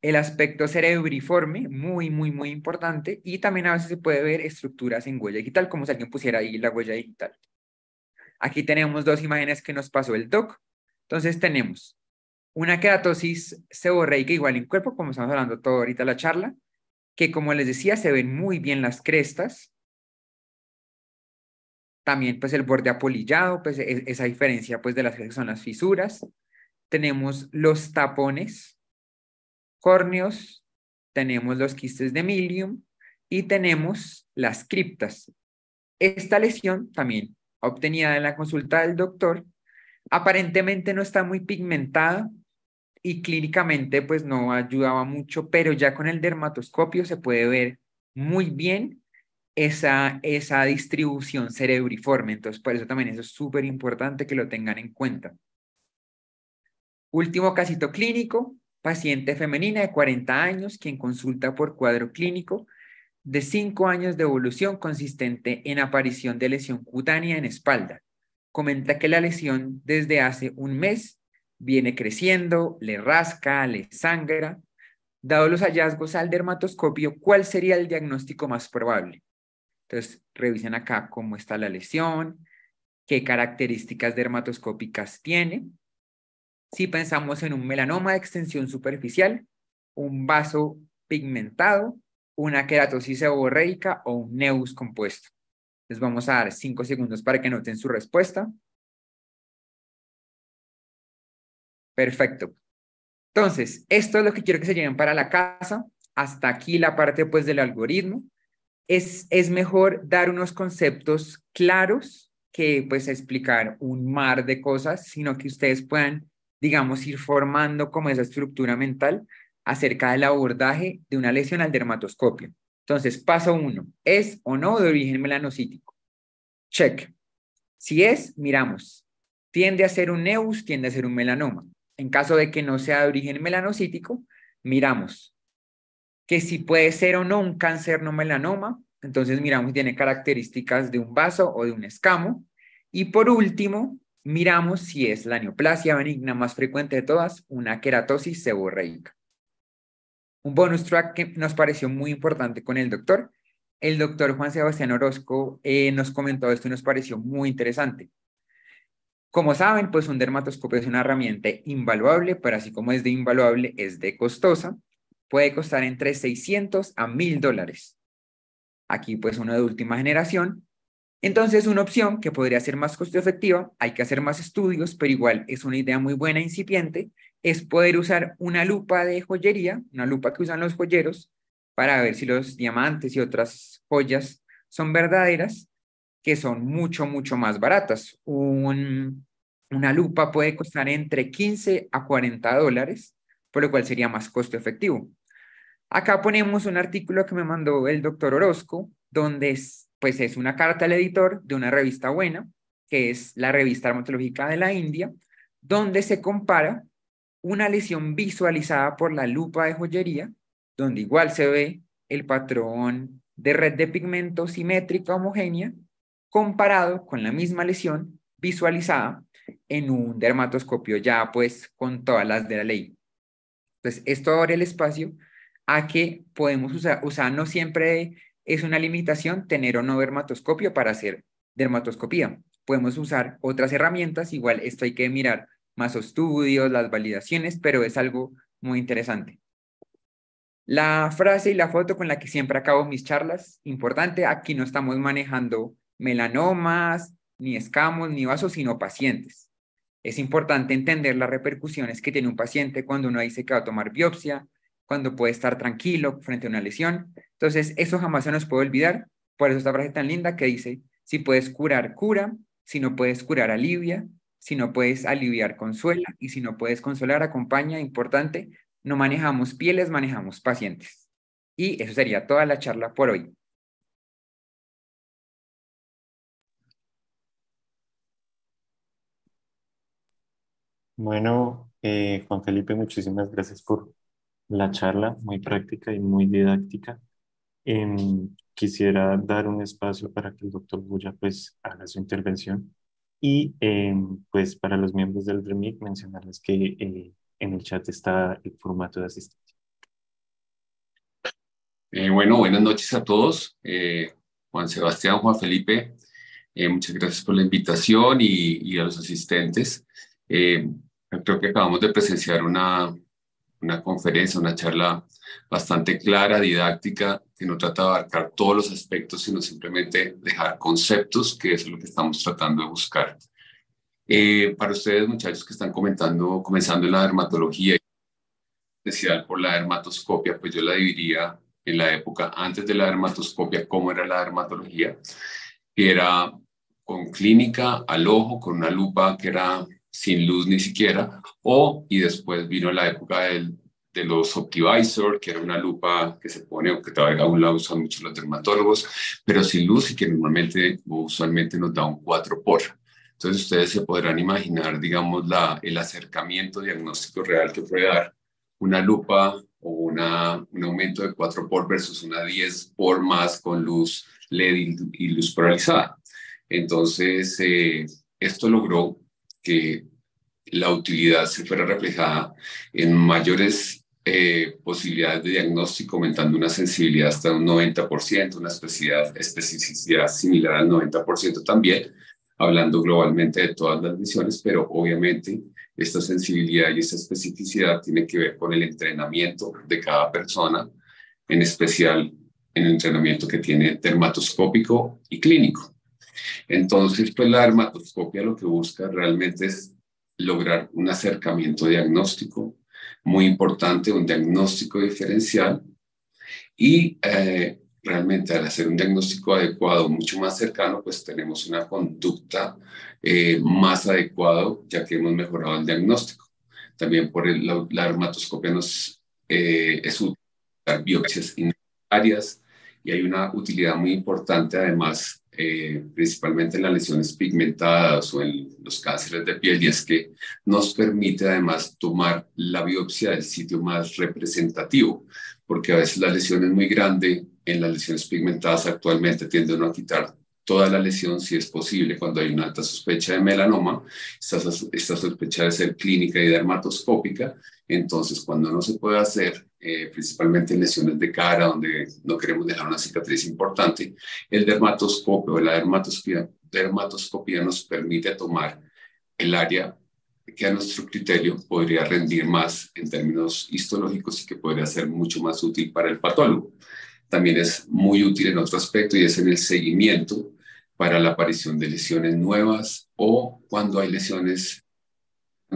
el aspecto cerebriforme, muy, muy, muy importante, y también a veces se puede ver estructuras en huella digital, como si alguien pusiera ahí la huella digital. Aquí tenemos dos imágenes que nos pasó el doc. Entonces tenemos una queratosis seborreica igual en cuerpo, como estamos hablando todo ahorita la charla, que como les decía, se ven muy bien las crestas. También pues el borde apolillado, pues e-, esa diferencia pues de las que son las fisuras. Tenemos los tapones córneos, tenemos los quistes de milium y tenemos las criptas. Esta lesión también obtenida en la consulta del doctor, aparentemente no está muy pigmentada y clínicamente pues no ayudaba mucho, pero ya con el dermatoscopio se puede ver muy bien esa, esa distribución cerebriforme. Entonces, por eso también es súper importante que lo tengan en cuenta. Último casito clínico, paciente femenina de 40 años, quien consulta por cuadro clínico de cinco años de evolución consistente en aparición de lesión cutánea en espalda. Comenta que la lesión desde hace un mes viene creciendo, le rasca, le sangra. Dado los hallazgos al dermatoscopio, ¿cuál sería el diagnóstico más probable? Entonces, revisen acá cómo está la lesión, qué características dermatoscópicas tiene. Si pensamos en un melanoma de extensión superficial, un vaso pigmentado, una queratosis seborreica o un neus compuesto. Les vamos a dar cinco segundos para que noten su respuesta. Perfecto. Entonces, esto es lo que quiero que se lleven para la casa. Hasta aquí la parte pues del algoritmo. Es, es mejor dar unos conceptos claros que pues explicar un mar de cosas, sino que ustedes puedan, digamos, ir formando como esa estructura mental acerca del abordaje de una lesión al dermatoscopio. Entonces, paso uno, ¿es o no de origen melanocítico? Check. Si es, miramos. Tiende a ser un neus, tiende a ser un melanoma. En caso de que no sea de origen melanocítico, miramos que si puede ser o no un cáncer no melanoma, entonces miramos si tiene características de un vaso o de un escamo. Y por último, miramos si es la neoplasia benigna más frecuente de todas, una queratosis seborreica. Un bonus track que nos pareció muy importante con el doctor. El doctor Juan Sebastián Orozco eh, nos comentó esto y nos pareció muy interesante. Como saben, pues un dermatoscopio es una herramienta invaluable, pero así como es de invaluable, es de costosa. Puede costar entre 600 a 1000 dólares. Aquí pues uno de última generación. Entonces una opción que podría ser más costo efectiva, hay que hacer más estudios, pero igual es una idea muy buena, incipiente, es poder usar una lupa de joyería, una lupa que usan los joyeros, para ver si los diamantes y otras joyas son verdaderas, que son mucho, mucho más baratas. una lupa puede costar entre 15 a 40 dólares, por lo cual sería más costo efectivo. Acá ponemos un artículo que me mandó el doctor Orozco, donde pues es una carta al editor de una revista buena, que es la revista armatológica de la India, donde se compara una lesión visualizada por la lupa de joyería, donde igual se ve el patrón de red de pigmento simétrica homogénea comparado con la misma lesión visualizada en un dermatoscopio ya pues con todas las de la ley. Entonces, esto abre el espacio a que podemos usar, o sea, no siempre es una limitación tener o no dermatoscopio para hacer dermatoscopía. Podemos usar otras herramientas, igual esto hay que mirar más estudios, las validaciones, pero es algo muy interesante. La frase y la foto con la que siempre acabo mis charlas, importante, aquí no estamos manejando melanomas, ni escamos, ni vasos, sino pacientes. Es importante entender las repercusiones que tiene un paciente cuando uno dice que va a tomar biopsia, cuando puede estar tranquilo frente a una lesión. Entonces, eso jamás se nos puede olvidar. Por eso esta frase tan linda que dice, si puedes curar, cura, si no puedes curar, alivia, si no puedes aliviar, consuela. Y si no puedes consolar, acompaña. Importante, no manejamos pieles, manejamos pacientes. Y eso sería toda la charla por hoy. Bueno, eh, Juan Felipe, muchísimas gracias por la charla, muy práctica y muy didáctica. Em, quisiera dar un espacio para que el doctor Bulla pues haga su intervención. Y eh, pues para los miembros del REMIC mencionarles que eh, en el chat está el formato de asistencia. Eh, bueno, buenas noches a todos. Juan Sebastián, Juan Felipe, muchas gracias por la invitación y, y a los asistentes. creo que acabamos de presenciar una, una conferencia, una charla bastante clara, didáctica que no trata de abarcar todos los aspectos, sino simplemente dejar conceptos, que es lo que estamos tratando de buscar. Eh, para ustedes, muchachos que están comentando, comenzando en la dermatología, especial por la dermatoscopia, pues yo la dividiría en la época antes de la dermatoscopia, cómo era la dermatología, que era con clínica al ojo, con una lupa que era sin luz ni siquiera, o y después vino la época del los Optivisor, que era una lupa que se pone, o que aún la usan mucho los dermatólogos, pero sin luz y que normalmente o usualmente nos da un 4 por. Entonces ustedes se podrán imaginar, digamos, la, el acercamiento diagnóstico real que puede dar una lupa o una, un aumento de 4 por versus una 10 por más con luz LED y, luz polarizada. Entonces, eh, esto logró que la utilidad se fuera reflejada en mayores eh, posibilidades de diagnóstico aumentando una sensibilidad hasta un 90%, una especificidad, especificidad similar al 90% también, hablando globalmente de todas las lesiones, pero obviamente esta sensibilidad y esta especificidad tiene que ver con el entrenamiento de cada persona, en especial en el entrenamiento que tiene dermatoscópico y clínico. Entonces, pues la dermatoscopia lo que busca realmente es lograr un acercamiento diagnóstico, muy importante, un diagnóstico diferencial y eh, realmente al hacer un diagnóstico adecuado, mucho más cercano, pues tenemos una conducta eh, más adecuada ya que hemos mejorado el diagnóstico. También por la, la, dermatoscopia nos eh, es útil biopsias innecesarias y hay una utilidad muy importante además eh, principalmente en las lesiones pigmentadas o en los cánceres de piel, y es que nos permite además tomar la biopsia del sitio más representativo, porque a veces la lesión es muy grande, en las lesiones pigmentadas actualmente tienden a quitar toda la lesión si es posible cuando hay una alta sospecha de melanoma. Esta, esta sospecha de ser clínica y dermatoscópica. Entonces, cuando no se puede hacer, eh, principalmente en lesiones de cara, donde no queremos dejar una cicatriz importante, el dermatoscopio o la dermatoscopia, dermatoscopia nos permite tomar el área que a nuestro criterio podría rendir más en términos histológicos y que podría ser mucho más útil para el patólogo. También es muy útil en otro aspecto y es en el seguimiento para la aparición de lesiones nuevas o cuando hay lesiones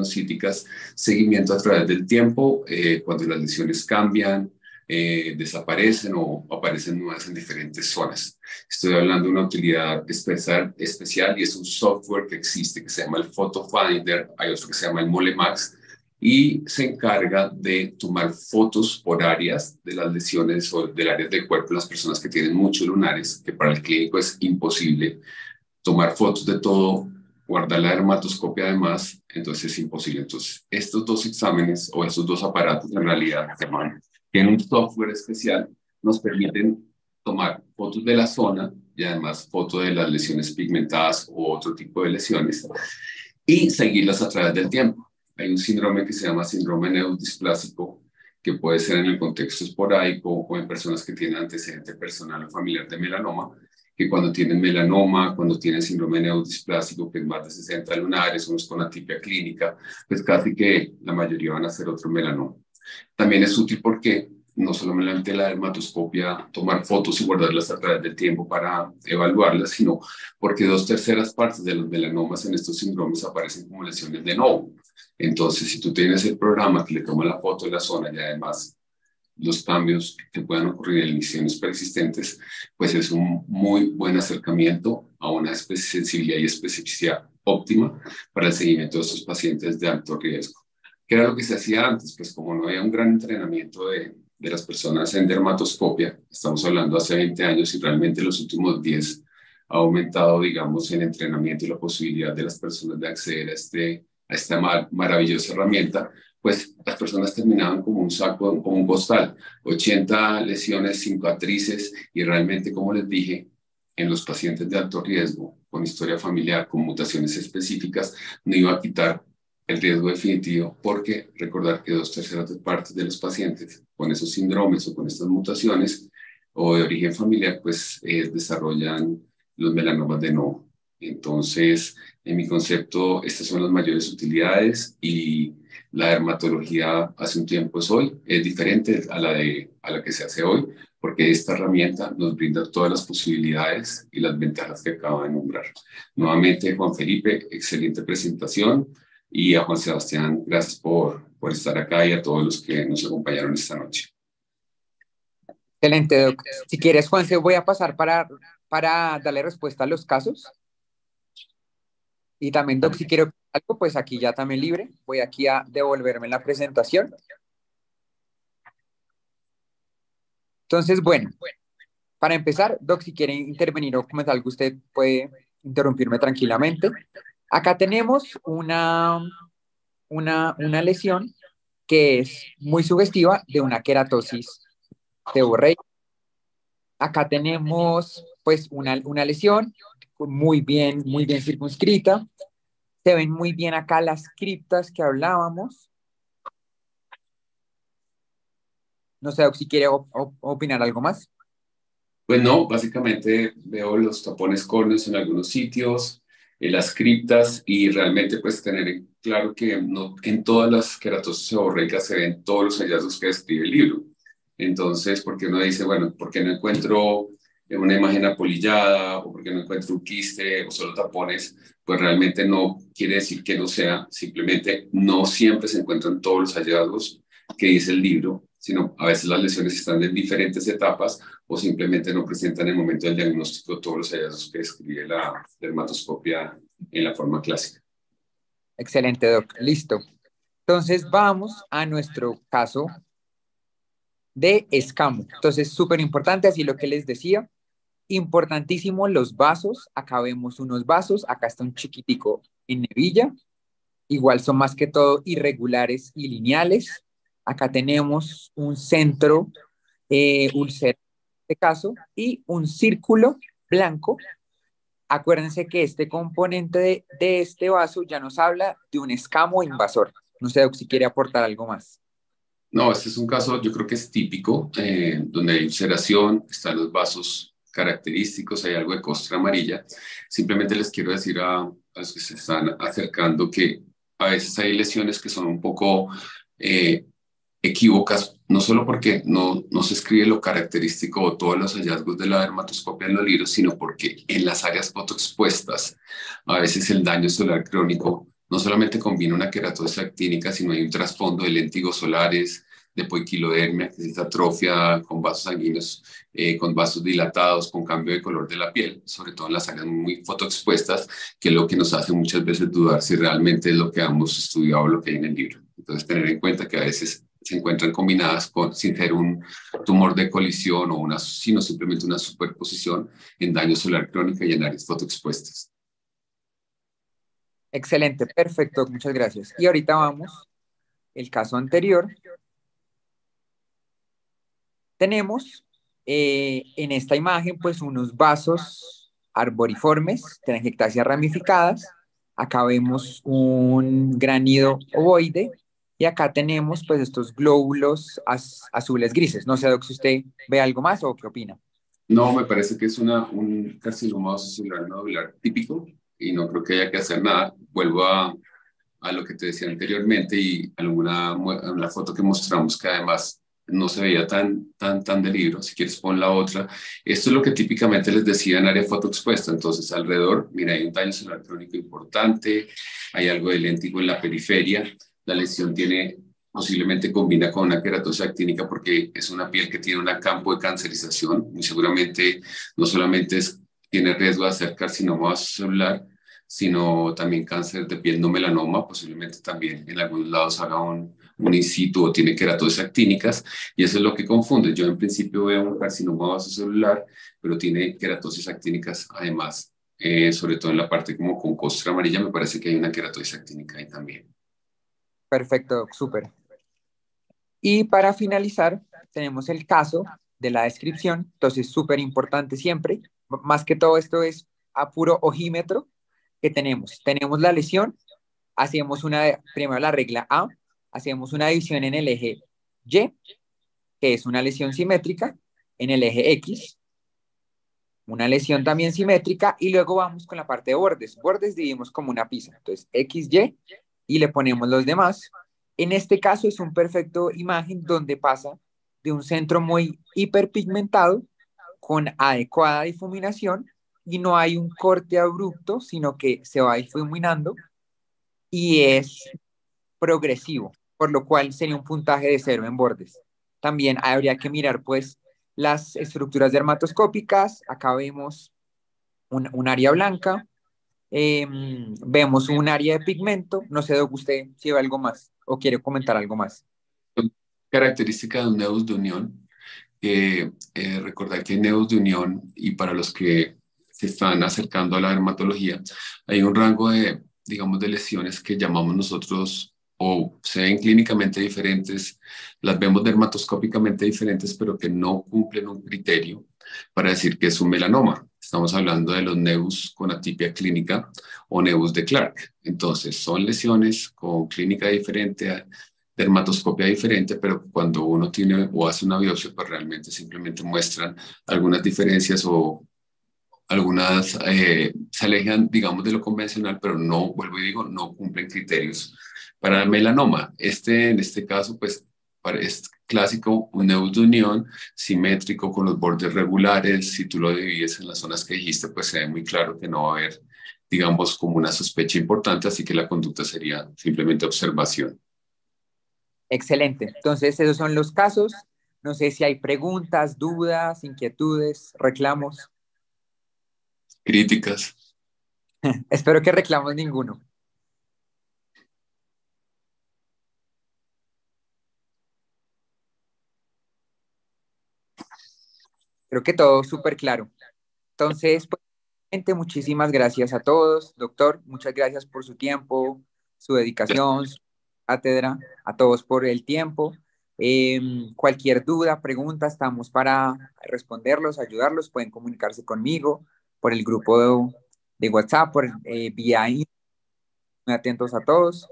cíticas, seguimiento a través del tiempo, eh, cuando las lesiones cambian, eh, desaparecen o aparecen nuevas en diferentes zonas. Estoy hablando de una utilidad especial, especial y es un software que existe que se llama el PhotoFinder, hay otro que se llama el MoleMax, y se encarga de tomar fotos por áreas de las lesiones o del área del cuerpo de las personas que tienen muchos lunares, que para el clínico es imposible tomar fotos de todo, guardar la dermatoscopia además, entonces es imposible. Entonces, estos dos exámenes o estos dos aparatos en realidad tienen un software especial, nos permiten tomar fotos de la zona y además fotos de las lesiones pigmentadas u otro tipo de lesiones y seguirlas a través del tiempo hay un síndrome que se llama síndrome neurodisplásico, que puede ser en el contexto esporádico o en personas que tienen antecedente personal o familiar de melanoma, que cuando tienen melanoma, cuando tienen síndrome neurodisplásico, que es más de 60 lunares, es con atipia clínica, pues casi que la mayoría van a ser otro melanoma. También es útil porque no solamente la dermatoscopia, tomar fotos y guardarlas a través del tiempo para evaluarlas, sino porque dos terceras partes de los melanomas en estos síndromes aparecen como lesiones de nuevo. Entonces, si tú tienes el programa que le toma la foto de la zona y además los cambios que puedan ocurrir en misiones persistentes pues es un muy buen acercamiento a una sensibilidad y especificidad óptima para el seguimiento de estos pacientes de alto riesgo. ¿Qué era lo que se hacía antes, pues como no había un gran entrenamiento de, las personas en dermatoscopia, estamos hablando hace 20 años y realmente los últimos 10 ha aumentado, digamos, el entrenamiento y la posibilidad de las personas de acceder a este esta maravillosa herramienta, pues las personas terminaban como un saco, como un costal. 80 lesiones, cicatrices y realmente, como les dije, en los pacientes de alto riesgo, con historia familiar, con mutaciones específicas, no iba a quitar el riesgo definitivo, porque recordar que dos terceras partes de los pacientes con esos síndromes o con estas mutaciones o de origen familiar, pues eh, desarrollan los melanomas de no. Entonces, en mi concepto, estas son las mayores utilidades y la dermatología hace un tiempo es hoy, es diferente a la, de, a la que se hace hoy, porque esta herramienta nos brinda todas las posibilidades y las ventajas que acabo de nombrar. Nuevamente, Juan Felipe, excelente presentación y a Juan Sebastián, gracias por, por estar acá y a todos los que nos acompañaron esta noche. Excelente, Si quieres, Juan, se voy a pasar para, para darle respuesta a los casos. Y también, Doc, si quiero algo, pues aquí ya también libre. Voy aquí a devolverme la presentación. Entonces, bueno, para empezar, Doc, si quiere intervenir o comentar algo, usted puede interrumpirme tranquilamente. Acá tenemos una, una, lesión que es muy sugestiva de una queratosis de Acá tenemos pues una, una lesión muy bien, muy bien circunscrita. Se ven muy bien acá las criptas que hablábamos. No sé si quiere opinar algo más. Pues no, básicamente veo los tapones córneos en algunos sitios, en eh, las criptas y realmente pues tener claro que no en todas las queratoses seborreicas se ven todos los hallazgos que describe el libro. Entonces, porque uno dice, bueno, ¿por qué no encuentro una imagen apolillada o porque no encuentro un quiste o solo tapones, pues realmente no quiere decir que no sea, simplemente no siempre se encuentran todos los hallazgos que dice el libro, sino a veces las lesiones están en diferentes etapas o simplemente no presentan en el momento del diagnóstico todos los hallazgos que escribe la dermatoscopia en la forma clásica. Excelente, Doc. Listo. Entonces vamos a nuestro caso de escamo. Entonces, súper importante, así lo que les decía, Importantísimo los vasos, acá vemos unos vasos, acá está un chiquitico en nevilla. igual son más que todo irregulares y lineales. Acá tenemos un centro eh, ulcerado en este caso y un círculo blanco. Acuérdense que este componente de, este vaso ya nos habla de un escamo invasor. No sé si quiere aportar algo más. No, este es un caso, yo creo que es típico, eh, donde hay ulceración, están los vasos característicos, hay algo de costra amarilla. Simplemente les quiero decir a, los que se están acercando que a veces hay lesiones que son un poco eh, equívocas, no solo porque no, no se escribe lo característico o todos los hallazgos de la dermatoscopia en los libros, sino porque en las áreas fotoexpuestas a veces el daño solar crónico no solamente combina una queratosis actínica, sino hay un trasfondo de lentigos solares, de poiquilodermia, que es atrofia con vasos sanguíneos, eh, con vasos dilatados, con cambio de color de la piel, sobre todo en las áreas muy fotoexpuestas, que es lo que nos hace muchas veces dudar si realmente es lo que hemos estudiado o lo que hay en el libro. Entonces, tener en cuenta que a veces se encuentran combinadas con, sin ser un tumor de colisión o una, sino simplemente una superposición en daño solar crónica y en áreas fotoexpuestas. Excelente, perfecto, muchas gracias. Y ahorita vamos, el caso anterior, tenemos eh, en esta imagen pues unos vasos arboriformes, telangiectasias ramificadas, acá vemos un granido ovoide y acá tenemos pues estos glóbulos azules grises. No sé, Doc, si usted ve algo más o qué opina. No, me parece que es una, un carcinoma celular típico y no creo que haya que hacer nada. Vuelvo a, a lo que te decía anteriormente y alguna la foto que mostramos que además no se veía tan, tan, tan de libro. Si quieres, pon la otra. Esto es lo que típicamente les decía en área fotoexpuesta. Entonces, alrededor, mira, hay un daño celular crónico importante, hay algo de en la periferia, la lesión tiene posiblemente combina con una queratosis actínica porque es una piel que tiene un campo de cancerización, y seguramente no solamente tiene riesgo de hacer carcinoma celular, sino también cáncer de piel no melanoma, posiblemente también en algunos lados haga un, un in situ tiene queratosis actínicas, y eso es lo que confunde. Yo en principio veo un carcinoma celular, pero tiene queratosis actínicas además, eh, sobre todo en la parte como con costra amarilla, me parece que hay una queratosis actínica ahí también. Perfecto, súper. Y para finalizar, tenemos el caso de la descripción, entonces súper importante siempre, más que todo esto es a puro ojímetro que tenemos. Tenemos la lesión, hacemos una, primero la regla A, hacemos una división en el eje Y, que es una lesión simétrica, en el eje X, una lesión también simétrica, y luego vamos con la parte de bordes. Bordes dividimos como una pizza, entonces X, Y, y le ponemos los demás. En este caso es un perfecto imagen donde pasa de un centro muy hiperpigmentado con adecuada difuminación y no hay un corte abrupto, sino que se va difuminando y es progresivo por lo cual sería un puntaje de cero en bordes. También habría que mirar pues las estructuras dermatoscópicas, acá vemos un, área blanca, em, vemos un área de pigmento, no sé, Doc, usted si ve algo más o quiere comentar algo más. Característica de un neus de unión, eh, eh recordar que neus de unión y para los que se están acercando a la dermatología, hay un rango de, digamos, de lesiones que llamamos nosotros o se ven clínicamente diferentes, las vemos dermatoscópicamente diferentes, pero que no cumplen un criterio para decir que es un melanoma. Estamos hablando de los neus con atipia clínica o neus de Clark. Entonces, son lesiones con clínica diferente, dermatoscopia diferente, pero cuando uno tiene o hace una biopsia, pues realmente simplemente muestran algunas diferencias o algunas eh, se alejan, digamos, de lo convencional, pero no, vuelvo y digo, no cumplen criterios para melanoma. Este, en este caso, pues es clásico, un de unión simétrico con los bordes regulares. Si tú lo divides en las zonas que dijiste, pues se ve muy claro que no va a haber, digamos, como una sospecha importante, así que la conducta sería simplemente observación. Excelente. Entonces, esos son los casos. No sé si hay preguntas, dudas, inquietudes, reclamos. Críticas. Espero que reclamos ninguno. Creo que todo súper claro. Entonces, pues, gente, muchísimas gracias a todos. Doctor, muchas gracias por su tiempo, su dedicación, su cátedra, a todos por el tiempo. Em, cualquier duda, pregunta, estamos para responderlos, ayudarlos. Pueden comunicarse conmigo por el grupo de, WhatsApp, por eh, vía Muy atentos a todos.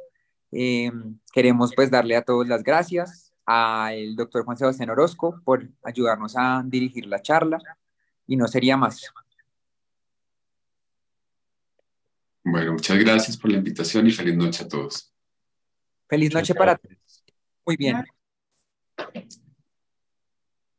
Em, queremos pues darle a todos las gracias al doctor Juan Sebastián Orozco por ayudarnos a dirigir la charla y no sería más. Bueno, muchas gracias por la invitación y feliz noche a todos. Feliz noche para todos. Muy bien.